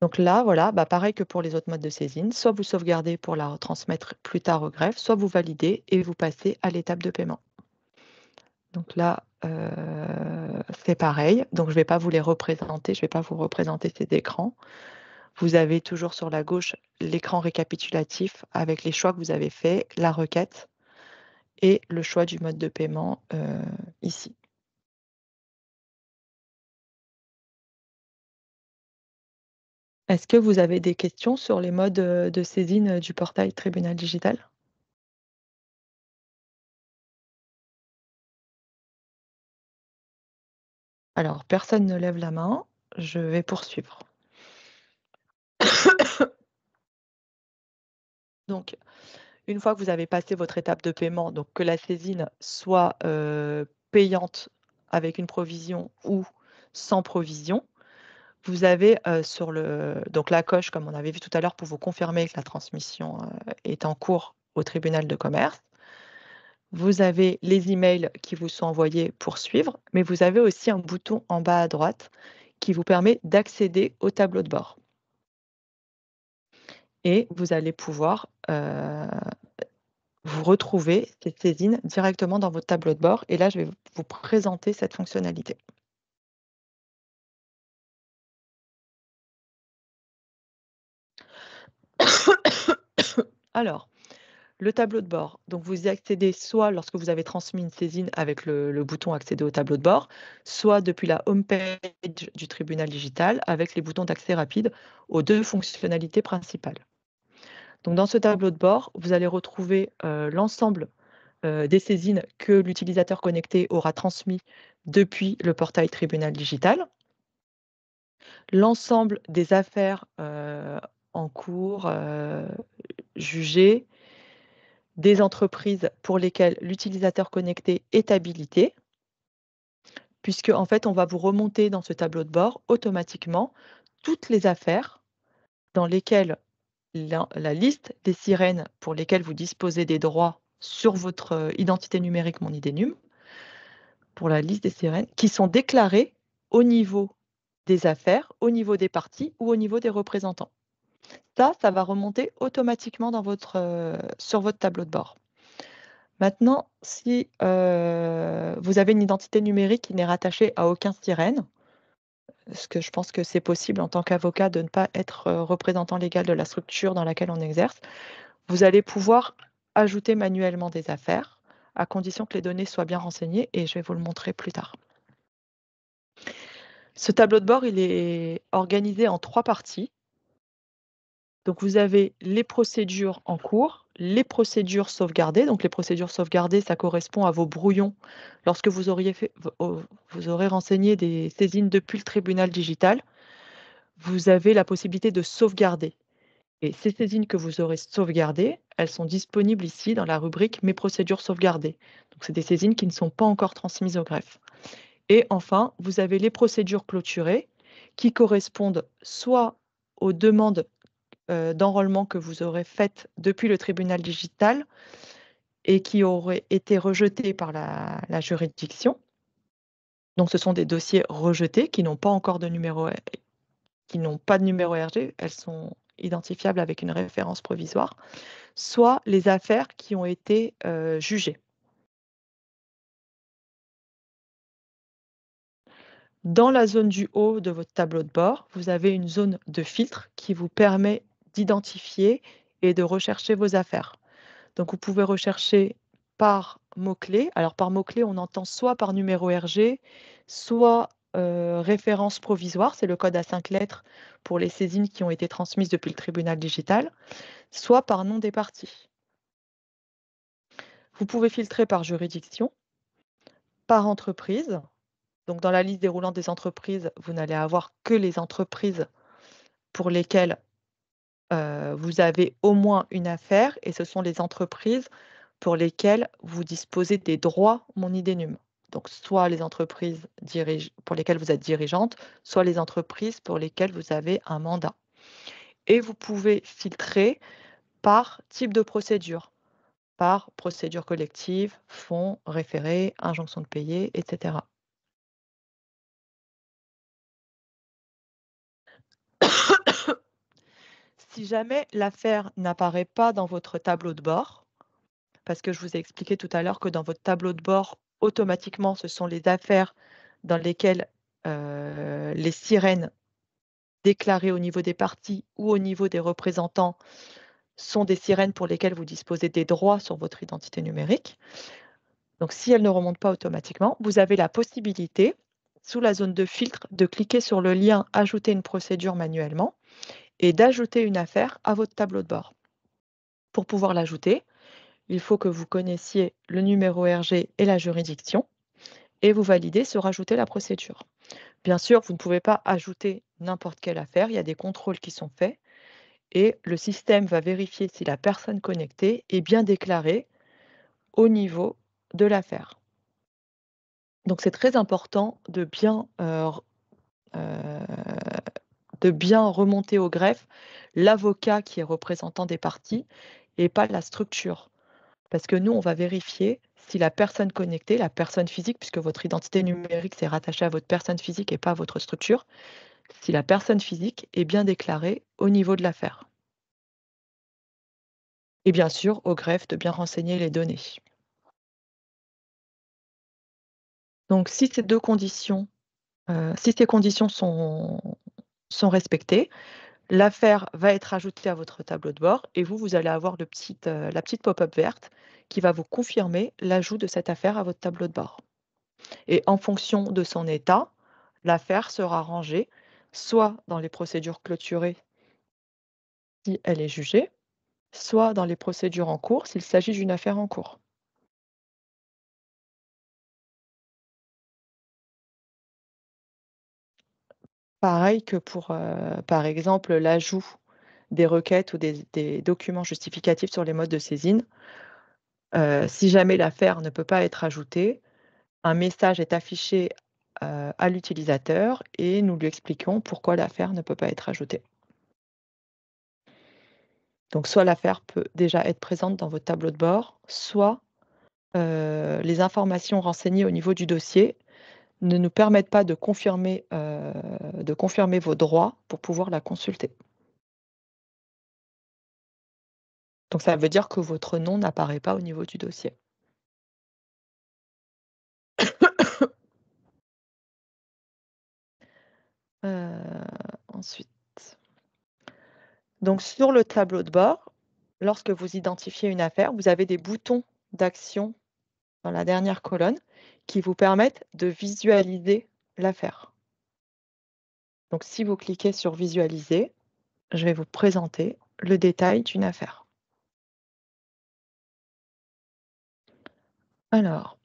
Donc là, voilà, bah pareil que pour les autres modes de saisine, soit vous sauvegardez pour la retransmettre plus tard au greffe, soit vous validez et vous passez à l'étape de paiement. Donc là, euh, c'est pareil. Donc, je ne vais pas vous les représenter, je ne vais pas vous représenter ces écrans. Vous avez toujours sur la gauche l'écran récapitulatif avec les choix que vous avez faits, la requête et le choix du mode de paiement euh, ici. Est-ce que vous avez des questions sur les modes euh, de saisine du portail tribunal digital Alors, personne ne lève la main. Je vais poursuivre. Donc, une fois que vous avez passé votre étape de paiement, donc que la saisine soit euh, payante avec une provision ou sans provision, vous avez euh, sur le donc la coche, comme on avait vu tout à l'heure, pour vous confirmer que la transmission euh, est en cours au tribunal de commerce vous avez les emails qui vous sont envoyés pour suivre, mais vous avez aussi un bouton en bas à droite qui vous permet d'accéder au tableau de bord. Et vous allez pouvoir euh, vous retrouver ces saisines directement dans votre tableau de bord. Et là, je vais vous présenter cette fonctionnalité. Alors, le tableau de bord. Donc, vous y accédez soit lorsque vous avez transmis une saisine avec le, bouton accéder au tableau de bord, soit depuis la home page du tribunal digital avec les boutons d'accès rapide aux deux fonctionnalités principales. Donc, dans ce tableau de bord, vous allez retrouver euh, l'ensemble euh, des saisines que l'utilisateur connecté aura transmis depuis le portail tribunal digital, l'ensemble des affaires euh, en cours, jugées, des entreprises pour lesquelles l'utilisateur connecté est habilité, puisque en fait, on va vous remonter dans ce tableau de bord automatiquement toutes les affaires dans lesquelles la, liste des sirènes pour lesquelles vous disposez des droits sur votre euh, identité numérique Mon idénum, pour la liste des sirènes, qui sont déclarées au niveau des affaires, au niveau des parties ou au niveau des représentants. Ça, ça va remonter automatiquement euh, sur votre tableau de bord. Maintenant, si euh, vous avez une identité numérique qui n'est rattachée à aucun sirène, ce que je pense que c'est possible en tant qu'avocat de ne pas être euh, représentant légal de la structure dans laquelle on exerce, vous allez pouvoir ajouter manuellement des affaires, à condition que les données soient bien renseignées, et je vais vous le montrer plus tard. Ce tableau de bord, il est organisé en trois parties. Donc vous avez les procédures en cours, les procédures sauvegardées. Donc les procédures sauvegardées, ça correspond à vos brouillons lorsque vous, auriez fait, vous aurez renseigné des saisines depuis le tribunal digital. Vous avez la possibilité de sauvegarder. Et ces saisines que vous aurez sauvegardées, elles sont disponibles ici dans la rubrique Mes procédures sauvegardées. Donc c'est des saisines qui ne sont pas encore transmises au greffe. Et enfin, vous avez les procédures clôturées qui correspondent soit aux demandes euh, d'enrôlement que vous aurez faites depuis le tribunal digital et qui auraient été rejetées par la, juridiction. Donc ce sont des dossiers rejetés qui n'ont pas encore de numéro qui n'ont pas de numéro RG, elles sont identifiables avec une référence provisoire, soit les affaires qui ont été euh, jugées. Dans la zone du haut de votre tableau de bord, vous avez une zone de filtre qui vous permet d'identifier et de rechercher vos affaires. Donc, vous pouvez rechercher par mot-clé. Alors, par mot-clé, on entend soit par numéro RG, soit euh, référence provisoire, c'est le code à cinq lettres pour les saisines qui ont été transmises depuis le tribunal digital, soit par nom des parties. Vous pouvez filtrer par juridiction, par entreprise. Donc dans la liste déroulante des entreprises, vous n'allez avoir que les entreprises pour lesquelles vous avez au moins une affaire et ce sont les entreprises pour lesquelles vous disposez des droits Mon Idénum. Donc, soit les entreprises pour lesquelles vous êtes dirigeante, soit les entreprises pour lesquelles vous avez un mandat. Et vous pouvez filtrer par type de procédure, par procédure collective, fonds, référé, injonction de payer, etc. si jamais l'affaire n'apparaît pas dans votre tableau de bord, parce que je vous ai expliqué tout à l'heure que dans votre tableau de bord, automatiquement, ce sont les affaires dans lesquelles euh, les sirènes déclarées au niveau des partis ou au niveau des représentants sont des sirènes pour lesquelles vous disposez des droits sur votre identité numérique. Donc si elles ne remonte pas automatiquement, vous avez la possibilité, sous la zone de filtre, de cliquer sur le lien Ajouter une procédure manuellement et d'ajouter une affaire à votre tableau de bord. Pour pouvoir l'ajouter, il faut que vous connaissiez le numéro RG et la juridiction et vous validez sur ajouter la procédure. Bien sûr, vous ne pouvez pas ajouter n'importe quelle affaire, il y a des contrôles qui sont faits et le système va vérifier si la personne connectée est bien déclarée au niveau de l'affaire. Donc c'est très important de bien euh, euh, de bien remonter au greffe l'avocat qui est représentant des parties et pas la structure. Parce que nous, on va vérifier si la personne connectée, la personne physique, puisque votre identité numérique s'est rattachée à votre personne physique et pas à votre structure, si la personne physique est bien déclarée au niveau de l'affaire. Et bien sûr, au greffe de bien renseigner les données. Donc si ces deux conditions, euh, si ces conditions sont, sont respectées. L'affaire va être ajoutée à votre tableau de bord et vous, vous allez avoir euh, la petite pop-up verte qui va vous confirmer l'ajout de cette affaire à votre tableau de bord. Et en fonction de son état, l'affaire sera rangée soit dans les procédures clôturées si elle est jugée, soit dans les procédures en cours s'il s'agit d'une affaire en cours. Pareil que pour, par exemple, l'ajout des requêtes ou des documents justificatifs sur les modes de saisine. si jamais l'affaire ne peut pas être ajoutée, un message est affiché, à l'utilisateur et nous lui expliquons pourquoi l'affaire ne peut pas être ajoutée. Donc soit l'affaire peut déjà être présente dans votre tableau de bord, soit, les informations renseignées au niveau du dossier ne nous permettent pas de confirmer, euh, de confirmer vos droits pour pouvoir la consulter. Donc ça veut dire que votre nom n'apparaît pas au niveau du dossier. Euh, ensuite. Donc sur le tableau de bord, lorsque vous identifiez une affaire, vous avez des boutons d'action la dernière colonne qui vous permettent de visualiser l'affaire. Donc si vous cliquez sur visualiser, je vais vous présenter le détail d'une affaire. Alors,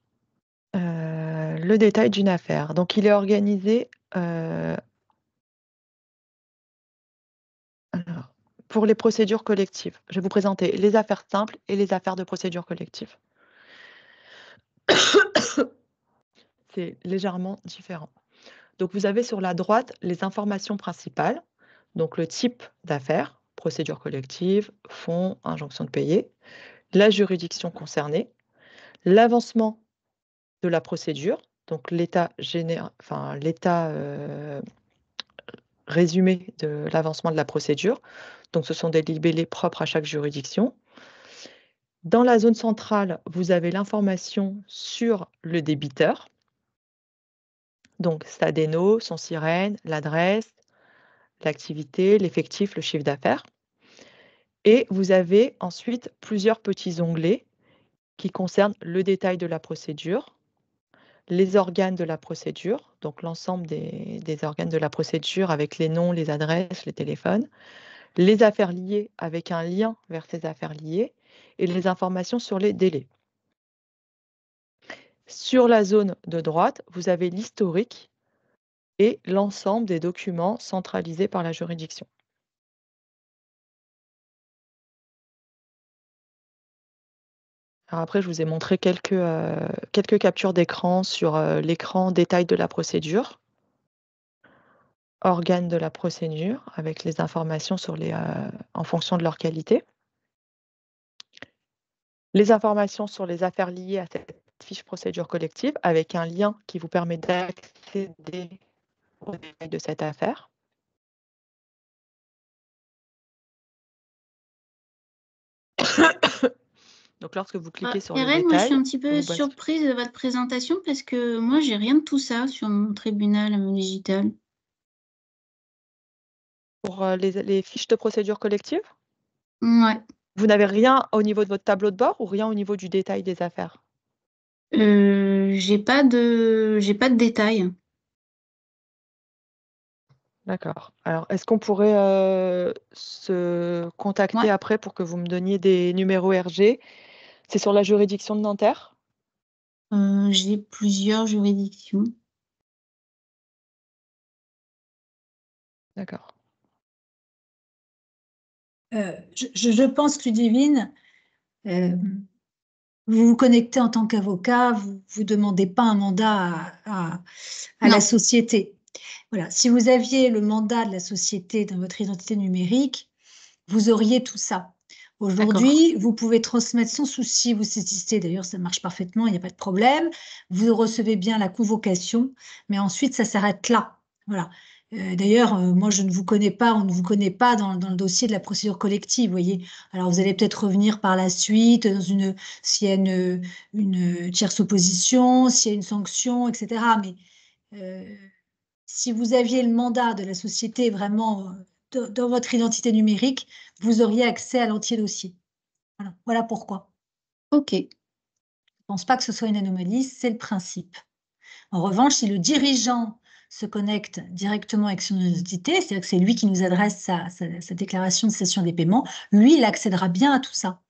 euh, le détail d'une affaire. Donc il est organisé euh, pour les procédures collectives. Je vais vous présenter les affaires simples et les affaires de procédure collective. C'est légèrement différent. Donc vous avez sur la droite les informations principales, donc le type d'affaires, procédure collective, fonds, injonction de payer, la juridiction concernée, l'avancement de la procédure, donc l'état enfin, l'état euh, résumé de l'avancement de la procédure. Donc ce sont des libellés propres à chaque juridiction. Dans la zone centrale, vous avez l'information sur le débiteur. Donc, sa déno, son sirène, l'adresse, l'activité, l'effectif, le chiffre d'affaires. Et vous avez ensuite plusieurs petits onglets qui concernent le détail de la procédure, les organes de la procédure, donc l'ensemble des, des, organes de la procédure avec les noms, les adresses, les téléphones, les affaires liées avec un lien vers ces affaires liées, et les informations sur les délais. Sur la zone de droite, vous avez l'historique et l'ensemble des documents centralisés par la juridiction. après, je vous ai montré quelques, euh, captures d'écran sur euh, l'écran détail de la procédure, organes de la procédure, avec les informations sur les, euh, en fonction de leur qualité les informations sur les affaires liées à cette fiche procédure collective avec un lien qui vous permet d'accéder au détails de cette affaire. Donc lorsque vous cliquez ah, sur Irène, le détail, moi je suis un petit peu surprise de votre présentation parce que moi j'ai rien de tout ça sur mon tribunal euh, digital. Pour euh, les, les fiches de procédure collective Ouais. Vous n'avez rien au niveau de votre tableau de bord ou rien au niveau du détail des affaires euh, J'ai pas de j'ai pas de détails. D'accord. Alors, est-ce qu'on pourrait euh, se contacter après pour que vous me donniez des numéros RG C'est sur la juridiction de Nanterre euh, J'ai plusieurs juridictions. D'accord. Euh, je, je, pense, Ludivine, euh, vous vous connectez en tant qu'avocat, vous ne demandez pas un mandat à, la société. Voilà. Si vous aviez le mandat de la société dans votre identité numérique, vous auriez tout ça. Aujourd'hui, vous pouvez transmettre sans souci, vous saisissez, d'ailleurs ça marche parfaitement, il n'y a pas de problème, vous recevez bien la convocation, mais ensuite ça s'arrête là. Voilà. Euh, d'ailleurs, euh, moi, je ne vous connais pas, on ne vous connaît pas dans, le dossier de la procédure collective, voyez. Alors, vous allez peut-être revenir par la suite dans une, s'il y a une, tierce opposition, s'il y a une sanction, etc. Mais euh, si vous aviez le mandat de la société vraiment dans votre identité numérique, vous auriez accès à l'entier dossier. voilà pourquoi. OK. Je ne pense pas que ce soit une anomalie, c'est le principe. En revanche, si le dirigeant se connecte directement avec son identité, c'est-à-dire que c'est lui qui nous adresse sa, déclaration de cession des paiements, lui, il accédera bien à tout ça.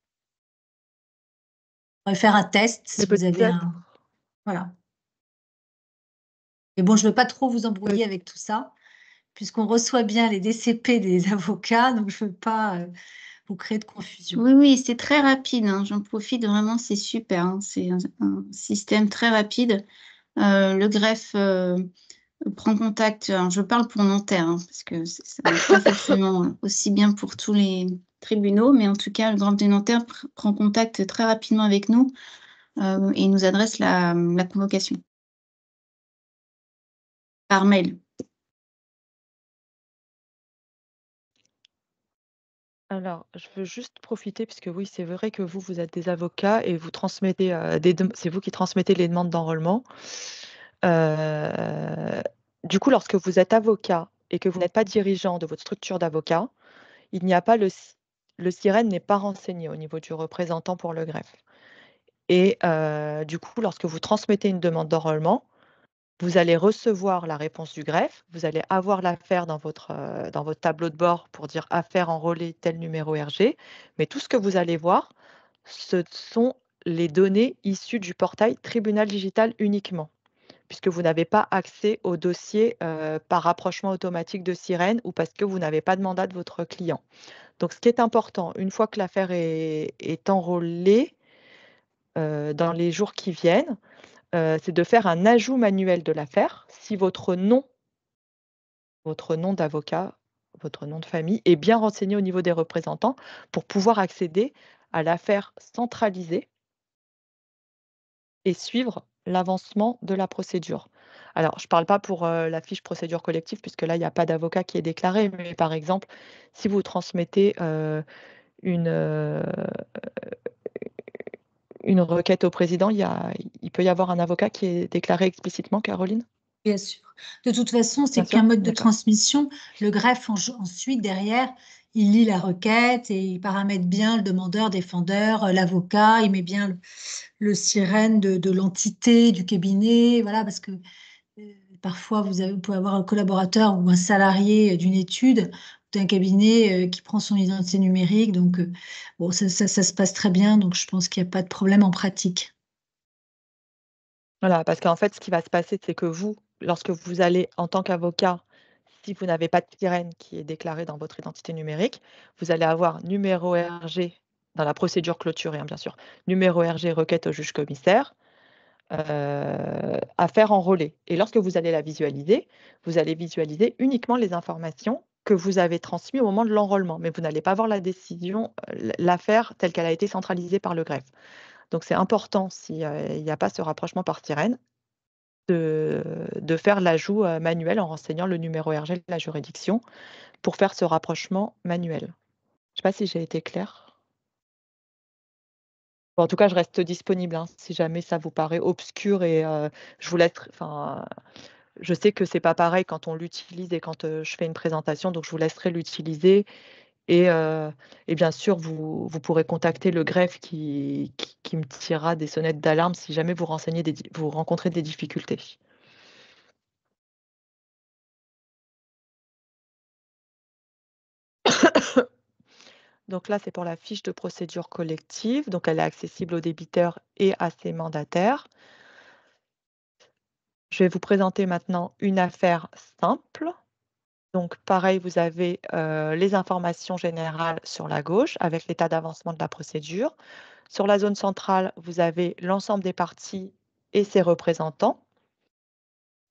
On va faire un test si vous avez Voilà. Mais bon, je ne veux pas trop vous embrouiller avec tout ça, puisqu'on reçoit bien les DCP des avocats, donc je ne veux pas euh, vous créer de confusion. Oui, oui, c'est très rapide. Hein. J'en profite vraiment, c'est super. Hein. C'est un, système très rapide. Euh, le greffe, euh, prends contact. Hein, je parle pour Nanterre, hein, parce que ça n'est pas forcément euh, aussi bien pour tous les tribunaux, mais en tout cas, le Grand de Nanterre prend contact très rapidement avec nous euh, et nous adresse la, convocation par mail. Alors, je veux juste profiter, puisque oui, c'est vrai que vous, vous êtes des avocats et vous transmettez, euh, c'est vous qui transmettez les demandes d'enrôlement. Euh, du coup, lorsque vous êtes avocat et que vous n'êtes pas dirigeant de votre structure d'avocat, il n'y a pas le, le sirène n'est pas renseigné au niveau du représentant pour le greffe. Et euh, du coup, lorsque vous transmettez une demande d'enrôlement, vous allez recevoir la réponse du greffe, vous allez avoir l'affaire dans votre, euh, dans votre tableau de bord pour dire affaire enrôlée tel numéro RG, mais tout ce que vous allez voir, ce sont les données issues du portail tribunal digital uniquement puisque vous n'avez pas accès au dossier euh, par rapprochement automatique de sirène ou parce que vous n'avez pas de mandat de votre client. Donc, ce qui est important, une fois que l'affaire est, enrôlée euh, dans les jours qui viennent, euh, c'est de faire un ajout manuel de l'affaire si votre nom, votre nom d'avocat, votre nom de famille est bien renseigné au niveau des représentants pour pouvoir accéder à l'affaire centralisée et suivre l'avancement de la procédure. Alors, je ne parle pas pour la fiche procédure collective, puisque là, il n'y a pas d'avocat qui est déclaré, mais par exemple, si vous transmettez une, une requête au président, il, a, il peut y avoir un avocat qui est déclaré explicitement, Caroline Bien sûr. De toute façon, c'est qu'un mode de transmission. Le greffe, ensuite, derrière, il lit la requête et il paramètre bien le demandeur, défendeur, euh, l'avocat, il met bien le, sirène de, l'entité, du cabinet, voilà, parce que euh, parfois, vous, pouvez avoir un collaborateur ou un salarié euh, d'une étude d'un cabinet qui prend son identité numérique. Donc, bon, ça, ça se passe très bien. Donc, je pense qu'il n'y a pas de problème en pratique. Voilà, parce qu'en fait, ce qui va se passer, c'est que vous, lorsque vous allez en tant qu'avocat, si vous n'avez pas de sirène qui est déclarée dans votre identité numérique, vous allez avoir numéro RG dans la procédure clôturée, hein, bien sûr, numéro RG requête au juge commissaire, euh, à faire enrôler. Et lorsque vous allez la visualiser, vous allez visualiser uniquement les informations que vous avez transmises au moment de l'enrôlement, mais vous n'allez pas voir la décision, euh, l'affaire telle qu'elle a été centralisée par le greffe. Donc c'est important s'il n'y a pas ce rapprochement par sirène de, de faire l'ajout euh, manuel en renseignant le numéro RG de la juridiction pour faire ce rapprochement manuel. Je ne sais pas si j'ai été claire. en tout cas, je reste disponible hein, si jamais ça vous paraît obscur et euh, je vous laisse. Enfin, je sais que c'est pas pareil quand on l'utilise et quand euh, je fais une présentation, donc je vous laisserai l'utiliser et, bien sûr, vous, pourrez contacter le greffe qui, me tirera des sonnettes d'alarme si jamais vous, vous rencontrez des difficultés. Donc là, c'est pour la fiche de procédure collective. Donc elle est accessible aux débiteurs et à ses mandataires. Je vais vous présenter maintenant une affaire simple. Donc pareil, vous avez euh, les informations générales sur la gauche avec l'état d'avancement de la procédure. Sur la zone centrale, vous avez l'ensemble des parties et ses représentants.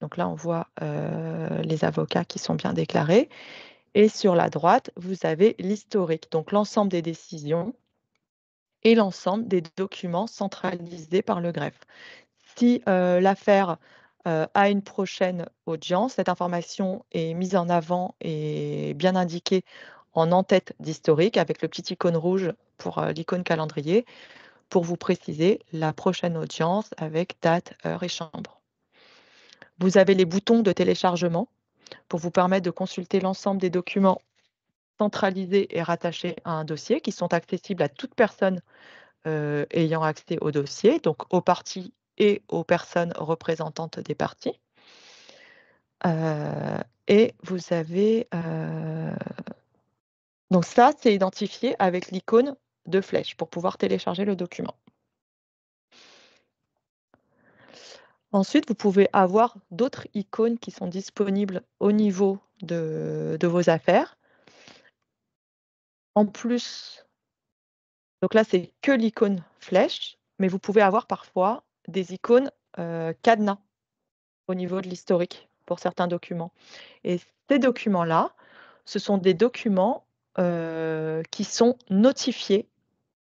Donc là, on voit euh, les avocats qui sont bien déclarés. Et sur la droite, vous avez l'historique, donc l'ensemble des décisions et l'ensemble des documents centralisés par le greffe. Si euh, l'affaire euh, à une prochaine audience. Cette information est mise en avant et bien indiquée en en-tête d'historique avec le petit icône rouge pour euh, l'icône calendrier pour vous préciser la prochaine audience avec date, heure et chambre. Vous avez les boutons de téléchargement pour vous permettre de consulter l'ensemble des documents centralisés et rattachés à un dossier qui sont accessibles à toute personne euh, ayant accès au dossier, donc aux parties aux personnes représentantes des partis. Euh, et vous avez. Euh, donc, ça, c'est identifié avec l'icône de flèche pour pouvoir télécharger le document. Ensuite, vous pouvez avoir d'autres icônes qui sont disponibles au niveau de vos affaires. En plus, donc là, c'est que l'icône flèche, mais vous pouvez avoir parfois des icônes euh, cadenas au niveau de l'historique pour certains documents. Et ces documents-là, ce sont des documents euh, qui sont notifiés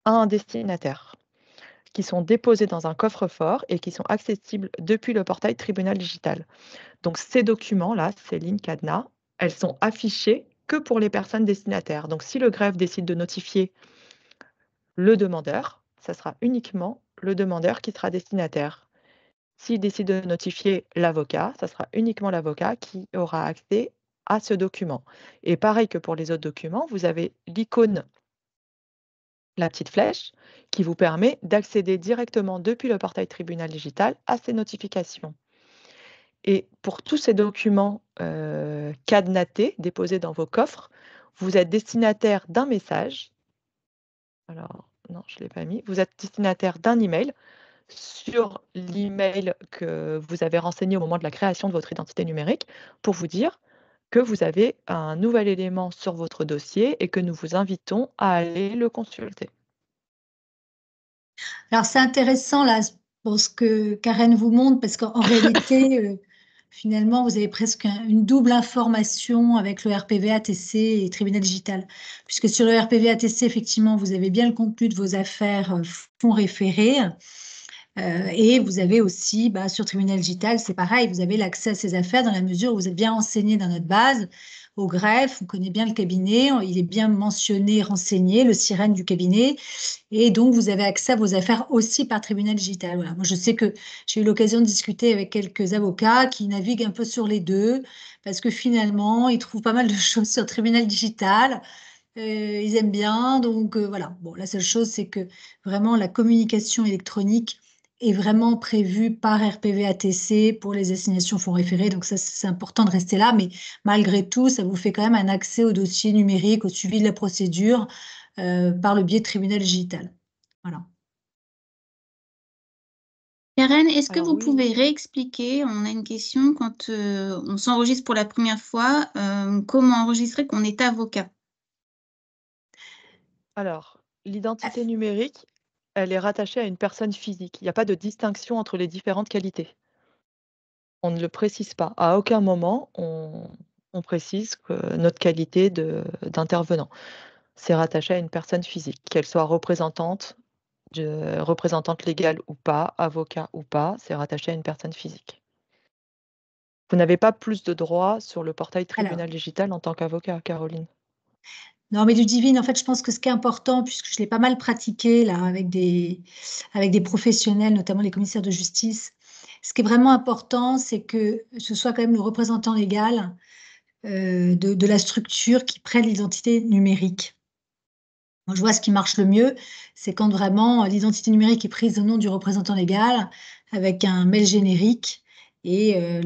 à un destinataire, qui sont déposés dans un coffre-fort et qui sont accessibles depuis le portail tribunal digital. Donc ces documents-là, ces lignes cadenas, elles sont affichées que pour les personnes destinataires. Donc si le greffe décide de notifier le demandeur, ça sera uniquement le demandeur qui sera destinataire. S'il décide de notifier l'avocat, ça sera uniquement l'avocat qui aura accès à ce document. Et pareil que pour les autres documents, vous avez l'icône, la petite flèche, qui vous permet d'accéder directement depuis le portail tribunal digital à ces notifications. Et pour tous ces documents euh, cadenatés, déposés dans vos coffres, vous êtes destinataire d'un message. Alors, non, je ne l'ai pas mis. Vous êtes destinataire d'un email sur l'email que vous avez renseigné au moment de la création de votre identité numérique pour vous dire que vous avez un nouvel élément sur votre dossier et que nous vous invitons à aller le consulter. Alors c'est intéressant là pour ce que Karen vous montre parce qu'en réalité euh, finalement, vous avez presque une double information avec le RPVATC et et tribunal digital. Puisque sur le RPVATC, effectivement, vous avez bien le contenu de vos affaires euh, fonds référés. Euh, et vous avez aussi, bah, sur tribunal digital, c'est pareil, vous avez l'accès à ces affaires dans la mesure où vous êtes bien enseigné dans notre base au greffe, on connaît bien le cabinet, il est bien mentionné, renseigné, le sirène du cabinet. Et donc, vous avez accès à vos affaires aussi par tribunal digital. Voilà. Moi, je sais que j'ai eu l'occasion de discuter avec quelques avocats qui naviguent un peu sur les deux, parce que finalement, ils trouvent pas mal de choses sur tribunal digital. Euh, ils aiment bien. Donc, euh, voilà. Bon, la seule chose, c'est que vraiment, la communication électronique est vraiment prévu par RPVATC pour les assignations fonds référés. Donc ça, c'est important de rester là. Mais malgré tout, ça vous fait quand même un accès au dossier numérique, au suivi de la procédure euh, par le biais de tribunal digital. Voilà. Karen, est-ce que vous pouvez réexpliquer, on a une question, quand euh, on s'enregistre pour la première fois, euh, comment enregistrer qu'on est avocat Alors, l'identité numérique, elle est rattachée à une personne physique. Il n'y a pas de distinction entre les différentes qualités. On ne le précise pas. À aucun moment, on, précise que notre qualité d'intervenant. C'est rattachée à une personne physique, qu'elle soit représentante, représentante légale ou pas, avocat ou pas, c'est rattaché à une personne physique. Vous n'avez pas plus de droits sur le portail tribunal digital en tant qu'avocat, Caroline non, mais du divine, en fait, je pense que ce qui est important, puisque je l'ai pas mal pratiqué là avec des, avec des professionnels, notamment les commissaires de justice, ce qui est vraiment important, c'est que ce soit quand même le représentant légal euh, de, de, la structure qui prenne l'identité numérique. je vois ce qui marche le mieux, c'est quand vraiment euh, l'identité numérique est prise au nom du représentant légal avec un mail générique et euh,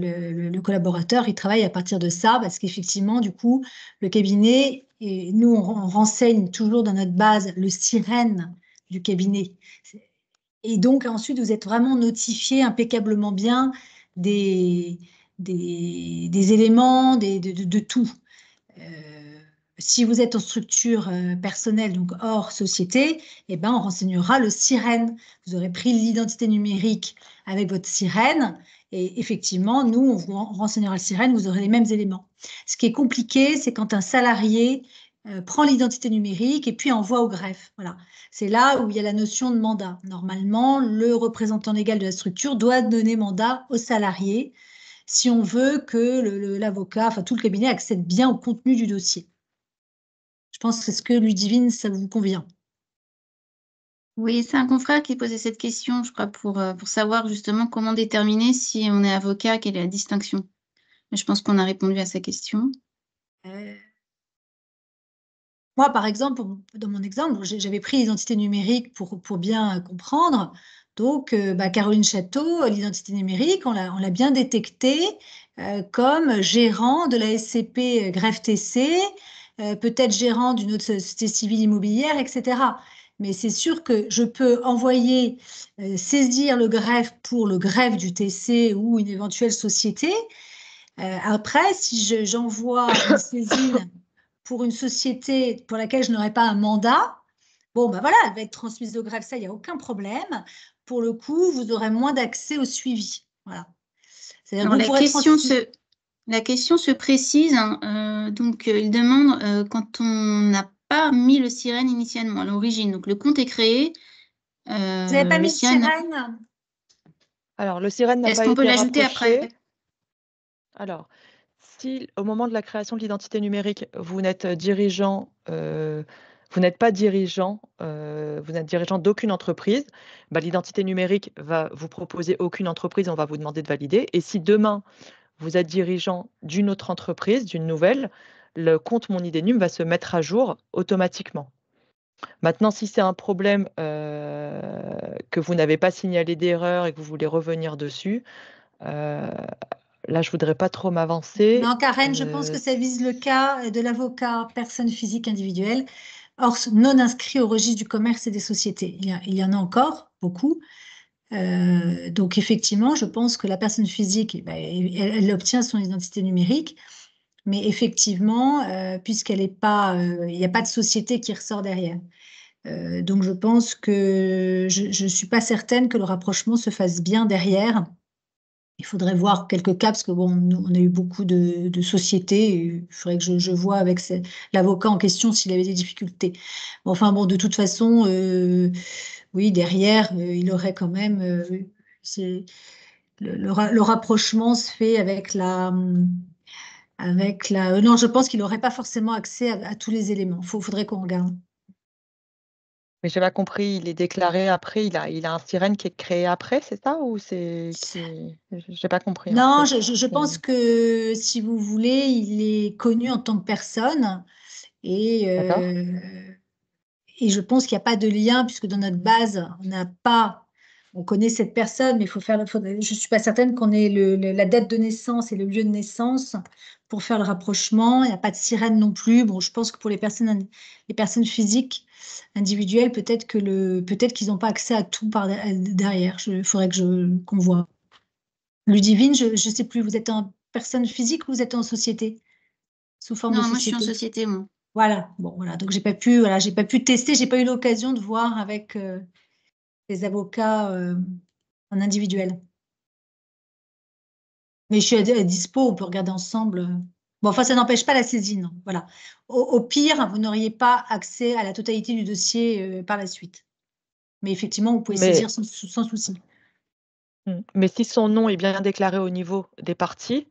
le, collaborateur, il travaille à partir de ça parce qu'effectivement, du coup, le cabinet, et nous, on, renseigne toujours dans notre base le sirène du cabinet. Et donc, ensuite, vous êtes vraiment notifié impeccablement bien des, des, éléments, des, de, tout. Euh, si vous êtes en structure euh, personnelle, donc hors société, eh ben, on renseignera le sirène. Vous aurez pris l'identité numérique avec votre sirène et effectivement, nous, on vous renseignera le sirène, vous aurez les mêmes éléments. Ce qui est compliqué, c'est quand un salarié euh, prend l'identité numérique et puis envoie au greffe. Voilà. C'est là où il y a la notion de mandat. Normalement, le représentant légal de la structure doit donner mandat au salarié si on veut que l'avocat, enfin tout le cabinet, accède bien au contenu du dossier. Je pense que ce que Ludivine, ça vous convient. Oui, c'est un confrère qui posait cette question, je crois, pour, euh, pour savoir justement comment déterminer si on est avocat, quelle est la distinction. Mais je pense qu'on a répondu à sa question. Euh, moi, par exemple, dans mon exemple, j'avais pris l'identité numérique pour, bien comprendre. Donc, euh, bah, Caroline Château, l'identité numérique, on l'a bien détectée comme gérant de la SCP Greffe TC, peut-être gérant d'une autre société civile immobilière, etc mais c'est sûr que je peux envoyer euh, saisir le greffe pour le greffe du TC ou une éventuelle société. Euh, après, si j'envoie une saisine pour une société pour laquelle je n'aurai pas un mandat, bon, ben voilà, elle va être transmise au greffe, ça, il n'y a aucun problème. Pour le coup, vous aurez moins d'accès au suivi. Voilà. la, question se, la question se précise. Hein, euh, donc, il demande quand on n'a pas mis le sirène initialement à l'origine. Donc le compte est créé. Vous n'avez pas euh, mis le sirène, Alors le sirène n'a pas été Est-ce qu'on peut l'ajouter après Alors, si au moment de la création de l'identité numérique, vous n'êtes dirigeant, euh, vous n'êtes pas dirigeant, euh, vous n'êtes dirigeant d'aucune entreprise, bah, l'identité numérique va vous proposer aucune entreprise, on va vous demander de valider. Et si demain vous êtes dirigeant d'une autre entreprise, d'une nouvelle, le compte Mon va se mettre à jour automatiquement. Maintenant, si c'est un problème euh, que vous n'avez pas signalé d'erreur et que vous voulez revenir dessus, euh, là, je ne voudrais pas trop m'avancer. Non, Karen, je euh, pense que ça vise le cas de l'avocat personne physique individuelle, hors non inscrit au registre du commerce et des sociétés. Il y, en a encore beaucoup. donc, effectivement, je pense que la personne physique, eh ben, elle obtient son identité numérique. Mais effectivement, euh, puisqu'elle n'est pas, euh, il n'y a pas de société qui ressort derrière. Euh, donc je pense que je ne suis pas certaine que le rapprochement se fasse bien derrière. Il faudrait voir quelques cas, parce que bon, on a eu beaucoup de, sociétés. Il faudrait que je, je vois avec l'avocat en question s'il avait des difficultés. enfin bon, de toute façon, euh, oui, derrière, il aurait quand même. le, rapprochement se fait avec la hum, avec la. Euh, non, je pense qu'il n'aurait pas forcément accès à, tous les éléments. Il faudrait qu'on regarde. Mais j'ai pas compris, il est déclaré après, il a, il a un sirène qui est créé après, c'est ça ou c'est, j'ai pas compris. Hein. Non, je, pense que si vous voulez, il est connu en tant que personne et euh, et je pense qu'il n'y a pas de lien puisque dans notre base on n'a pas, on connaît cette personne, mais il faut faire, je suis pas certaine qu'on ait le, la date de naissance et le lieu de naissance pour faire le rapprochement. Il n'y a pas de sirène non plus. Bon, je pense que pour les personnes, les personnes physiques individuelles, peut-être que le, peut-être qu'ils n'ont pas accès à tout par derrière. Il faudrait que je qu'on voit. Ludivine, je ne sais plus. Vous êtes en personne physique ou vous êtes en société sous forme de société. moi je suis en société, moi. Voilà. Bon, voilà. Donc j'ai pas pu, voilà, j'ai pas pu tester. J'ai pas eu l'occasion de voir avec euh, les avocats euh, en individuel. Mais je suis à, dispo, on peut regarder ensemble. Euh. Bon, enfin, ça n'empêche pas la saisine. Hein, voilà. Au, pire, vous n'auriez pas accès à la totalité du dossier euh, par la suite. Mais effectivement, vous pouvez saisir sans, sans souci. Mmh. Mais si son nom est bien déclaré au niveau des parties,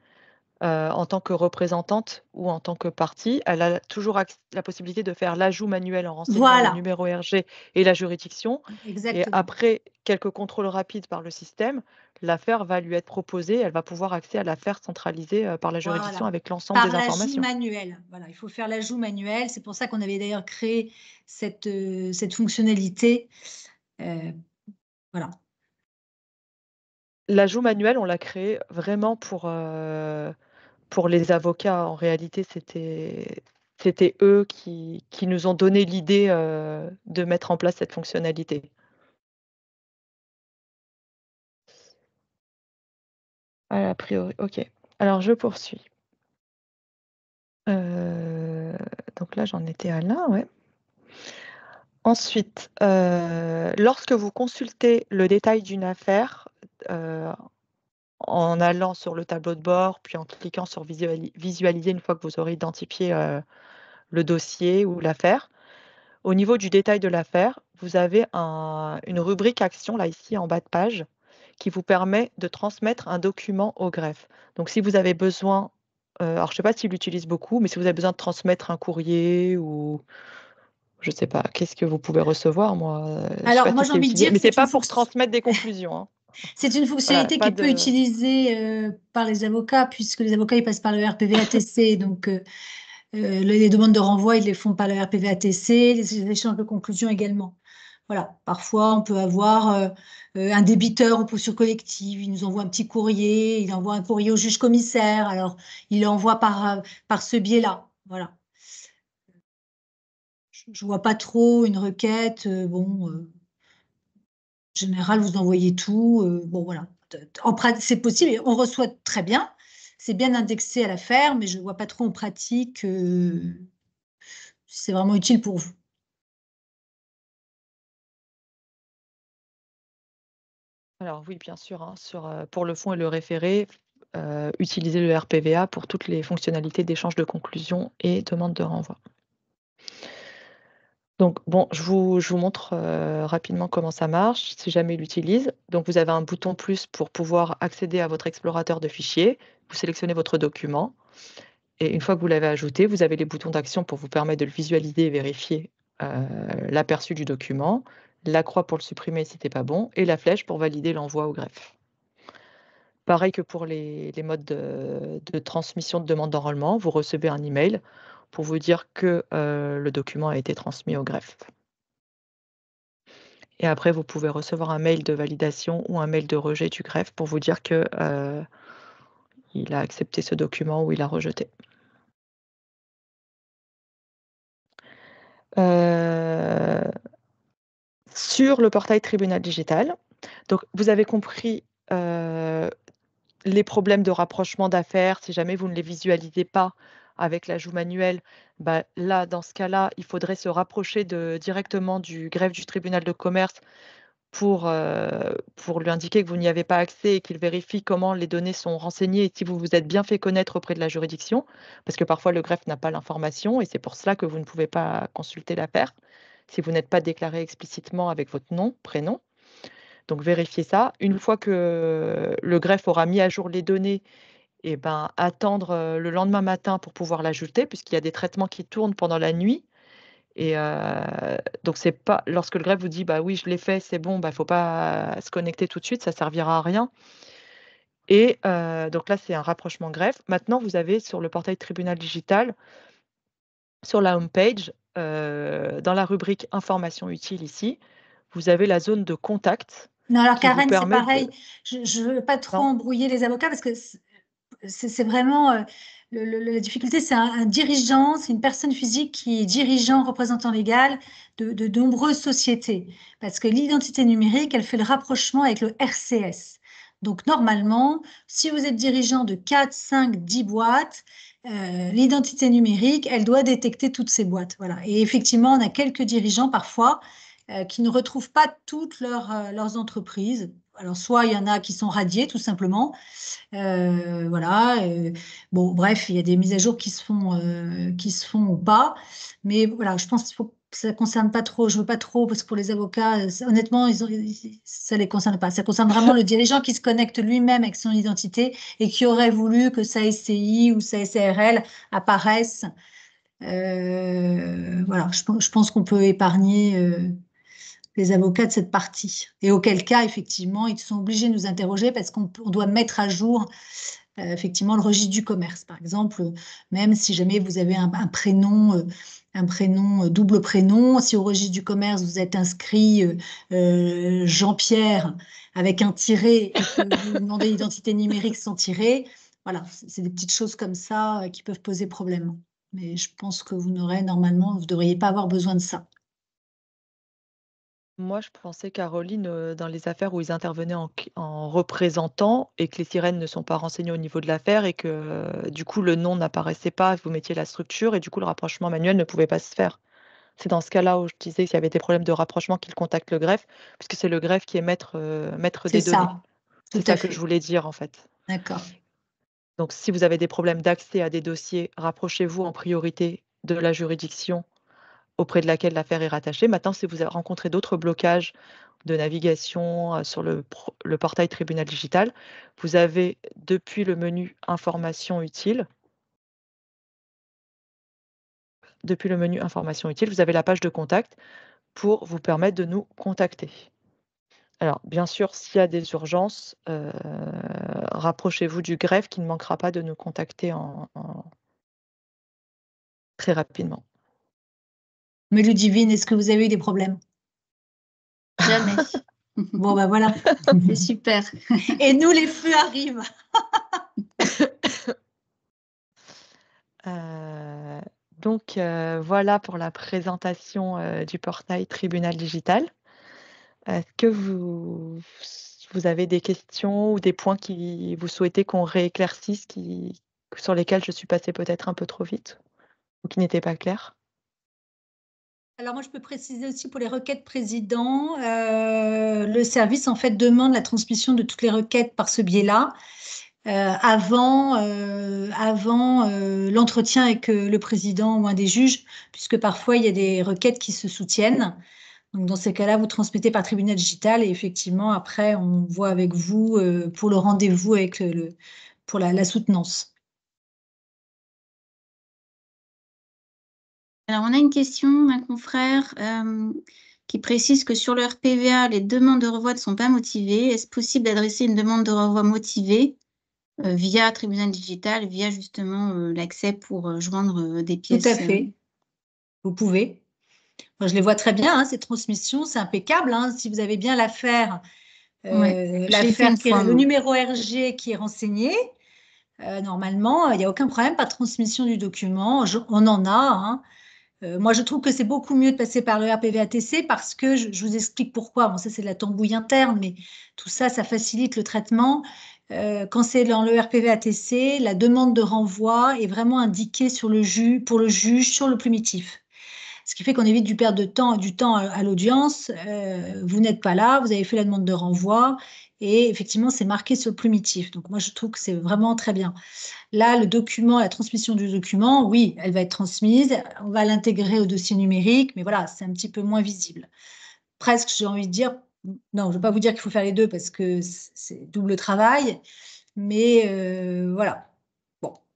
euh, en tant que représentante ou en tant que partie, elle a toujours la possibilité de faire l'ajout manuel en renseignant le numéro RG et la juridiction. Et après quelques contrôles rapides par le système, l'affaire va lui être proposée. Elle va pouvoir accéder à l'affaire centralisée euh, par la juridiction avec l'ensemble des informations. Par l'ajout manuel. Voilà, il faut faire l'ajout manuel. C'est pour ça qu'on avait d'ailleurs créé cette, euh, cette fonctionnalité. voilà. L'ajout manuel, on l'a créé vraiment pour pour les avocats, en réalité, c'était eux qui, nous ont donné l'idée euh, de mettre en place cette fonctionnalité. a priori, ok. Alors je poursuis. Euh, donc là, j'en étais à l'un, ouais. Ensuite, euh, lorsque vous consultez le détail d'une affaire en allant sur le tableau de bord, puis en cliquant sur visualiser une fois que vous aurez identifié le dossier ou l'affaire. Au niveau du détail de l'affaire, vous avez une rubrique action là ici en bas de page qui vous permet de transmettre un document au greffe. Donc si vous avez besoin, alors je ne sais pas s'il l'utilise beaucoup, mais si vous avez besoin de transmettre un courrier ou je ne sais pas, qu'est-ce que vous pouvez recevoir moi Alors moi j'ai envie de dire, mais n'est pas pour transmettre des conclusions. Hein. C'est une fonctionnalité qui peut être utilisée euh, par les avocats, puisque les avocats, ils passent par le RPVATC. donc, euh, euh, les demandes de renvoi, ils les font par le RPVATC, les échanges de conclusions également. Voilà, parfois on peut avoir un débiteur en posture collective, il nous envoie un petit courrier, il envoie un courrier au juge commissaire, alors il l'envoie par, par ce biais-là. Voilà. Je ne vois pas trop une requête, bon, général, vous envoyez tout. Euh, bon, voilà. C'est possible, on reçoit très bien. C'est bien indexé à l'affaire, mais je ne vois pas trop en pratique euh, si c'est vraiment utile pour vous. Alors oui, bien sûr, hein, sur, euh, pour le fond et le référé, utilisez le RPVA pour toutes les fonctionnalités d'échange de conclusion et demande de renvoi. Donc, bon, je vous, montre euh, rapidement comment ça marche, si jamais il l'utilise. Donc, vous avez un bouton plus pour pouvoir accéder à votre explorateur de fichiers. Vous sélectionnez votre document. Et une fois que vous l'avez ajouté, vous avez les boutons d'action pour vous permettre de le visualiser et vérifier euh, l'aperçu du document, la croix pour le supprimer si ce pas bon, et la flèche pour valider l'envoi au greffe. Pareil que pour les, modes de, de transmission de demande d'enrôlement, vous recevez un email pour vous dire que euh, le document a été transmis au greffe. Et après, vous pouvez recevoir un mail de validation ou un mail de rejet du greffe pour vous dire qu'il euh, a accepté ce document ou il a rejeté. Euh, sur le portail tribunal digital, donc vous avez compris les problèmes de rapprochement d'affaires, si jamais vous ne les visualisez pas avec l'ajout manuel, bah, là, dans ce cas-là, il faudrait se rapprocher directement du greffe du tribunal de commerce pour, euh, pour lui indiquer que vous n'y avez pas accès et qu'il vérifie comment les données sont renseignées et si vous vous êtes bien fait connaître auprès de la juridiction, parce que parfois le greffe n'a pas l'information et c'est pour cela que vous ne pouvez pas consulter l'affaire si vous n'êtes pas déclaré explicitement avec votre nom, prénom. Donc vérifiez ça. Une fois que le greffe aura mis à jour les données ben, attendre le lendemain matin pour pouvoir l'ajouter, puisqu'il y a des traitements qui tournent pendant la nuit. Et donc, c'est pas lorsque le greffe vous dit bah oui, je l'ai fait, c'est bon, il bah, ne faut pas se connecter tout de suite, ça ne servira à rien. Et donc là, c'est un rapprochement greffe. Maintenant, vous avez sur le portail tribunal digital, sur la home page, dans la rubrique information utile ici, vous avez la zone de contact. Non, alors Karen, c'est pareil. Je ne veux pas trop embrouiller les avocats parce que c'est vraiment euh, la difficulté, c'est un, dirigeant, c'est une personne physique qui est dirigeant, représentant légal de, nombreuses sociétés, parce que l'identité numérique, elle fait le rapprochement avec le RCS. Donc normalement, si vous êtes dirigeant de 4, 5, 10 boîtes, euh, l'identité numérique, elle doit détecter toutes ces boîtes. Et effectivement, on a quelques dirigeants parfois euh, qui ne retrouvent pas toutes leurs entreprises alors soit il y en a qui sont radiés tout simplement, euh, voilà. Euh, bon, bref, il y a des mises à jour qui se font, euh, qui se font ou pas, mais voilà, je pense que faut ça concerne pas trop, je veux pas trop, parce que pour les avocats, honnêtement, ils ne ça les concerne pas. Ça concerne vraiment le dirigeant qui se connecte lui-même avec son identité et qui aurait voulu que sa SCI ou sa SARL apparaisse. voilà, je pense qu'on peut épargner les avocats de cette partie. Et auquel cas, effectivement, ils sont obligés de nous interroger parce qu'on doit mettre à jour euh, effectivement le registre du commerce. Par exemple, même si jamais vous avez un, prénom, un prénom, euh, euh, double prénom, si au registre du commerce vous êtes inscrit Jean-Pierre avec un tiré, et que vous demandez l'identité numérique sans tiret, voilà, c'est des petites choses comme ça qui peuvent poser problème. Mais je pense que vous n'aurez normalement, vous ne devriez pas avoir besoin de ça. Moi, je pensais, Caroline, dans les affaires où ils intervenaient en, représentant et que les sirènes ne sont pas renseignées au niveau de l'affaire et que du coup le nom n'apparaissait pas, vous mettiez la structure et du coup le rapprochement manuel ne pouvait pas se faire. C'est dans ce cas-là où je disais qu'il y avait des problèmes de rapprochement qu'ils contactent le greffe, puisque c'est le greffe qui est maître, maître des données. C'est ça que je voulais dire en fait. D'accord. Donc si vous avez des problèmes d'accès à des dossiers, rapprochez-vous en priorité de la juridiction auprès de laquelle l'affaire est rattachée. Maintenant, si vous rencontrez d'autres blocages de navigation euh, sur le, portail tribunal digital, vous avez depuis le menu information utile, depuis le menu information utile, vous avez la page de contact pour vous permettre de nous contacter. Alors, bien sûr, s'il y a des urgences, euh, rapprochez-vous du greffe qui ne manquera pas de nous contacter très rapidement. Mais Ludivine, est-ce que vous avez eu des problèmes Jamais. bon, ben voilà. C'est super. Et nous, les feux arrivent. Euh, donc, euh, voilà pour la présentation euh, du portail Tribunal Digital. Est-ce que vous, avez des questions ou des points qui vous souhaitez qu'on rééclaircisse, qui, sur lesquels je suis passée peut-être un peu trop vite ou qui n'étaient pas clairs alors moi, je peux préciser aussi pour les requêtes président, euh, le service en fait demande la transmission de toutes les requêtes par ce biais-là euh, avant, euh, l'entretien avec le président ou un des juges, puisque parfois il y a des requêtes qui se soutiennent. Donc dans ces cas-là, vous transmettez par tribunal digital et effectivement après on voit avec vous pour le rendez-vous avec le, pour la soutenance. Alors, on a une question d'un confrère euh, qui précise que sur leur PVA, les demandes de revoi ne sont pas motivées. Est-ce possible d'adresser une demande de revoi motivée euh, via tribunal digital, via justement euh, l'accès pour joindre des pièces Tout à fait. Vous pouvez. Moi, je les vois très bien, hein, ces transmissions, c'est impeccable. Hein. si vous avez bien l'affaire, le numéro RG qui est renseigné, normalement, il n'y a aucun problème, pas transmission du document. on en a. Hein. Euh, moi, je trouve que c'est beaucoup mieux de passer par le parce que je, vous explique pourquoi. Bon, ça, c'est de la tambouille interne, mais tout ça, ça facilite le traitement. Euh, quand c'est dans le RPVATC, la demande de renvoi est vraiment indiquée sur le pour le juge sur le primitif ce qui fait qu'on évite du perdre de temps, du temps à, l'audience. Euh, vous n'êtes pas là, vous avez fait la demande de renvoi, et effectivement, c'est marqué sur le primitif. Donc moi, je trouve que c'est vraiment très bien. Là, le document, la transmission du document, oui, elle va être transmise, on va l'intégrer au dossier numérique, mais voilà, c'est un petit peu moins visible. Presque, j'ai envie de dire, non, je ne vais pas vous dire qu'il faut faire les deux parce que c'est double travail, mais euh, voilà,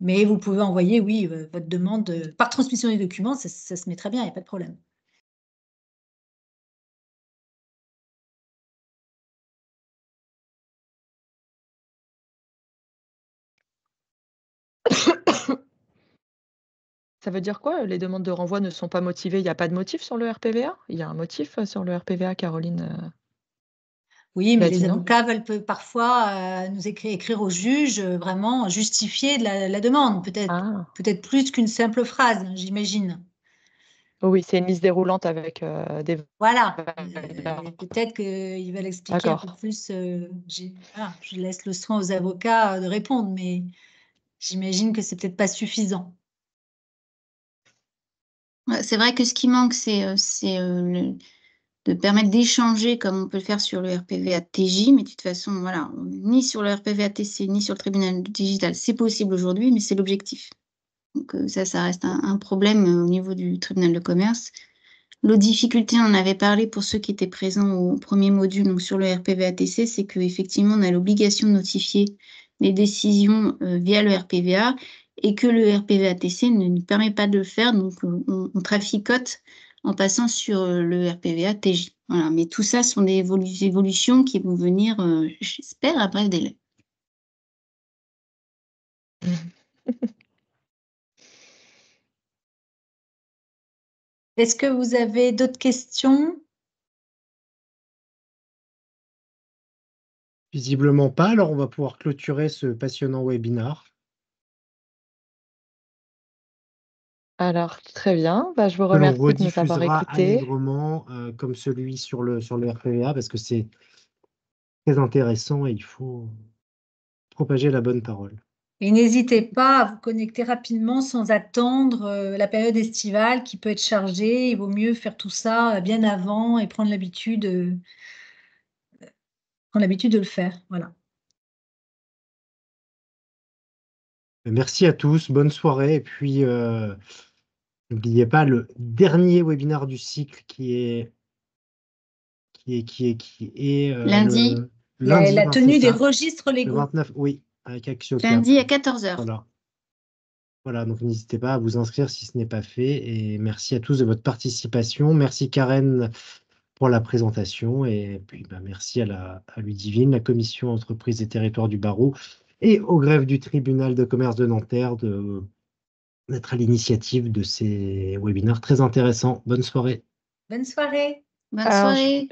mais vous pouvez envoyer, oui, euh, votre demande euh, par transmission des documents, ça, se met très bien, il n'y a pas de problème. Ça veut dire quoi euh, Les demandes de renvoi ne sont pas motivées Il n'y a pas de motif sur le RPVA Il y a un motif sur le RPVA, Caroline oui, mais bah, les avocats veulent parfois euh, nous écrire, écrire, au juge, euh, vraiment justifier la, demande, peut-être ah. peut-être plus qu'une simple phrase, j'imagine. Oh oui, c'est une liste déroulante avec euh, des. Voilà. peut-être qu'ils veulent expliquer un peu plus. je laisse le soin aux avocats de répondre, mais j'imagine que c'est peut-être pas suffisant. C'est vrai que ce qui manque, c'est de permettre d'échanger comme on peut le faire sur le RPVATJ, mais de toute façon, voilà, ni sur le RPVATC, ni sur le tribunal digital, c'est possible aujourd'hui, mais c'est l'objectif. Donc euh, ça, ça reste un, problème euh, au niveau du tribunal de commerce. L'autre difficulté, on en avait parlé pour ceux qui étaient présents au premier module, donc sur le RPVATC, c'est qu'effectivement, on a l'obligation de notifier les décisions euh, via le RPVA et que le RPVATC ne nous permet pas de le faire, donc on traficote en passant sur euh, le RPVA TJ. Voilà, mais tout ça sont des évolutions qui vont venir, euh, j'espère, après le délai. Est-ce que vous avez d'autres questions Visiblement pas, alors on va pouvoir clôturer ce passionnant webinaire. Alors, très bien. Bah, je vous remercie de nous avoir écoutés. Euh, comme celui sur le, sur le RPVA parce que c'est très intéressant et il faut propager la bonne parole. Et n'hésitez pas à vous connecter rapidement sans attendre euh, la période estivale qui peut être chargée. Il vaut mieux faire tout ça euh, bien avant et prendre l'habitude prendre l'habitude de le faire. Voilà. Merci à tous, bonne soirée et puis N'oubliez pas le dernier webinaire du cycle qui est qui est qui est euh, lundi. la, tenue des registres légaux. oui, avec action. Lundi à 14h. Voilà. donc n'hésitez pas à vous inscrire si ce n'est pas fait. Et merci à tous de votre participation. Merci Karen pour la présentation. Et puis bah, merci à, à Ludivine, la commission entreprise et territoires du barreau et aux grèves du tribunal de commerce de Nanterre de être à l'initiative de ces webinaires très intéressants. Bonne soirée. Bonne soirée. Bonne soirée.